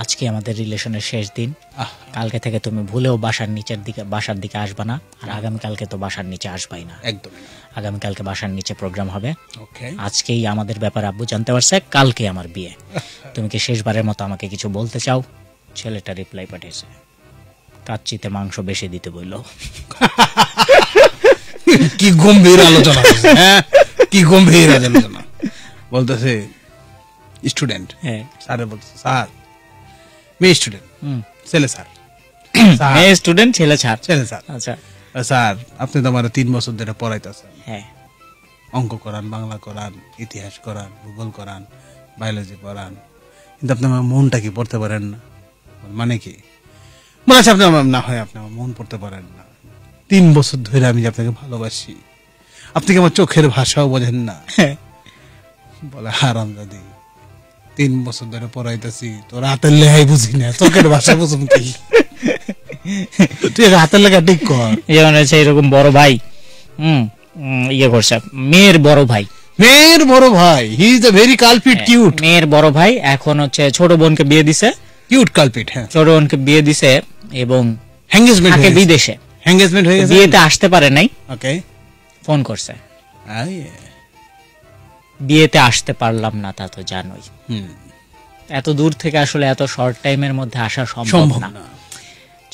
আজকে আমাদের রিলেশনের শেষ দিন কালকে থেকে তুমি ভুলেও বাসার নিচের দিকে বাসার দিকে আসবা না আর আগামীকালকে তো বাসার নিচে আসবাই না একদম আগামীকালকে বাসার নিচে প্রোগ্রাম হবে আজকেই আমাদের ব্যাপার আব্বু জানতে পারছে কালকে আমার বিয়ে তুমি কি শেষবারের মতো আমাকে কিছু বলতে চাও ছেলেটা রিপ্লাই পাঠিয়েছে কাচ্চিতে মাংস বেশি দিতে বলল কি গম্ভীর আলোচনা হ্যাঁ কি গম্ভীর আলোচনা বলতেছে স্টুডেন্ট হ্যাঁ স্যার বলতেছে স্যার মেয়ে স্টুডেন্ট ছেলে স্যার মেয়ে স্টুডেন্ট ছেলে স্যার ছেলে স্যার আচ্ছা স্যার আপনি তো আমার তিন বছর ধরে পড়াইতেছেন হ্যাঁ অঙ্ক করান বাংলা করান ইতিহাস করান ভূগোল করান বায়োলজি করান কিন্তু আপনি আমার মনটা কি পড়তে পারেন না মানে কি মনে আছে আপনি আমার না হয় আপনি আমার মন পড়তে পারেন না তিন বছর ধরে আমি আপনাকে ভালোবাসি আপনি কি আমার চোখের ভাষাও বোঝেন না হ্যাঁ। বলে হারাম দাদি তিন বছর ধরে পড়াইতেছি তো রাতের লেখাই বুঝি না চোখের ভাষা বুঝুন কি তুই রাতের লেখা ঠিক কর যেমন এরকম বড় ভাই হম ইয়ে করছে মেয়ের বড় ভাই মেয়ের বড় ভাই he is a very culprit cute মেয়ের বড় ভাই এখন হচ্ছে ছোট বোনকে বিয়ে দিছে কিউট কালপিট হ্যাঁ ছোট বোনকে বিয়ে দিছে এবং হ্যাঙ্গেজমেন্ট বিদেশে হ্যাঙ্গেজমেন্ট হয়ে গেছে বিয়েতে আসতে পারে নাই ওকে ফোন করছে আই বিয়েতে আসতে পারলাম না তা তো জানোই এত দূর থেকে আসলে এত শর্ট টাইমের মধ্যে আসা সম্ভব না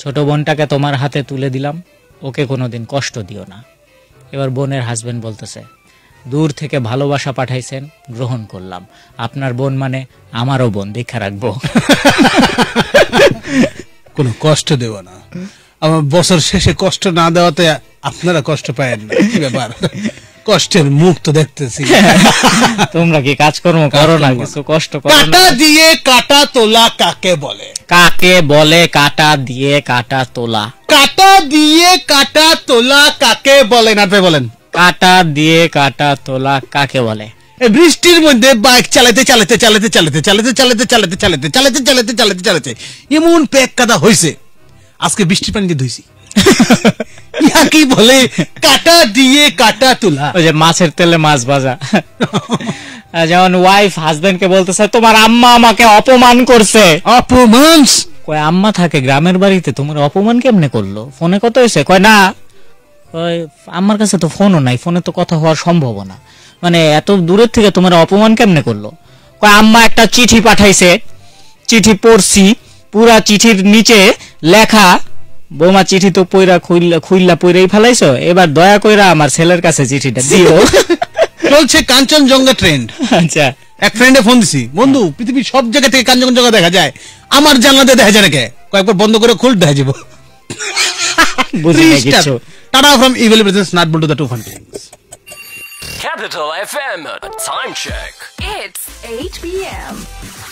ছোট বোনটাকে তোমার হাতে তুলে দিলাম ওকে কোনোদিন কষ্ট দিও না এবার বোনের হাজবেন্ড বলতেছে দূর থেকে ভালোবাসা পাঠাইছেন গ্রহণ করলাম আপনার বোন মানে আমারও বোন দেখা রাখবো কোনো কষ্ট দেব না আমার বছর শেষে কষ্ট না দেওয়াতে আপনারা কষ্ট পায়েন না ব্যাপার কষ্টের মুখ তো দেখতেছি তোমরা কি কাজকর্ম করো না কিছু কষ্ট করো কাটা দিয়ে কাটা তোলা কাকে বলে কাকে বলে কাটা দিয়ে কাটা তোলা কাটা দিয়ে কাটা তোলা কাকে বলে না বলেন কাটা দিয়ে কাটা তোলা কাকে বলে বৃষ্টির মধ্যে বাইক চালাতে চালাতে চালাতে চালাতে চালাতে চালাতে চালাতে চালাতে চালাতে চালাতে চালাতে চালাতে এমন প্যাক কাদা হয়েছে আজকে বৃষ্টির পানিতে ধুইছি কি বলে কাটা দিয়ে কাটা তোলা ওই যে মাছের তেলে মাছ ভাজা যেমন ওয়াইফ হাজবেন্ডকে বলতেছে তোমার আম্মা আমাকে অপমান করছে অপমান কয় আম্মা থাকে গ্রামের বাড়িতে তোমার অপমান কেমনে করলো ফোনে কত হয়েছে কয় না কয় আমার কাছে তো ফোনও নাই ফোনে তো কথা হওয়ার না মানে এত দূরের থেকে তোমার অপমান কেমনে করলো কয় আম্মা একটা চিঠি পাঠাইছে চিঠি পড়ছি পুরা চিঠির নিচে লেখা বৌমা চিঠি তো পয়রা খুইল্লা খুইল্লা পয়রাই ফেলাইছো এবার দয়া কইরা আমার ছেলের কাছে চিঠিটা দিও চলছে কাঞ্চনজঙ্ঘা ট্রেন্ড আচ্ছা এক ফ্রেন্ডে ফোন দিছি বন্ধু পৃথিবীর সব জায়গা থেকে কাঞ্চনজঙ্ঘা দেখা যায় আমার জানলাতে দেখা যায় নাকি কয়েকবার বন্ধ করে খুল দেখা যাবো বুঝি না কিছু tata from Evaly presents nut bolt to the two fun Capital FM time check. It's 8 p.m.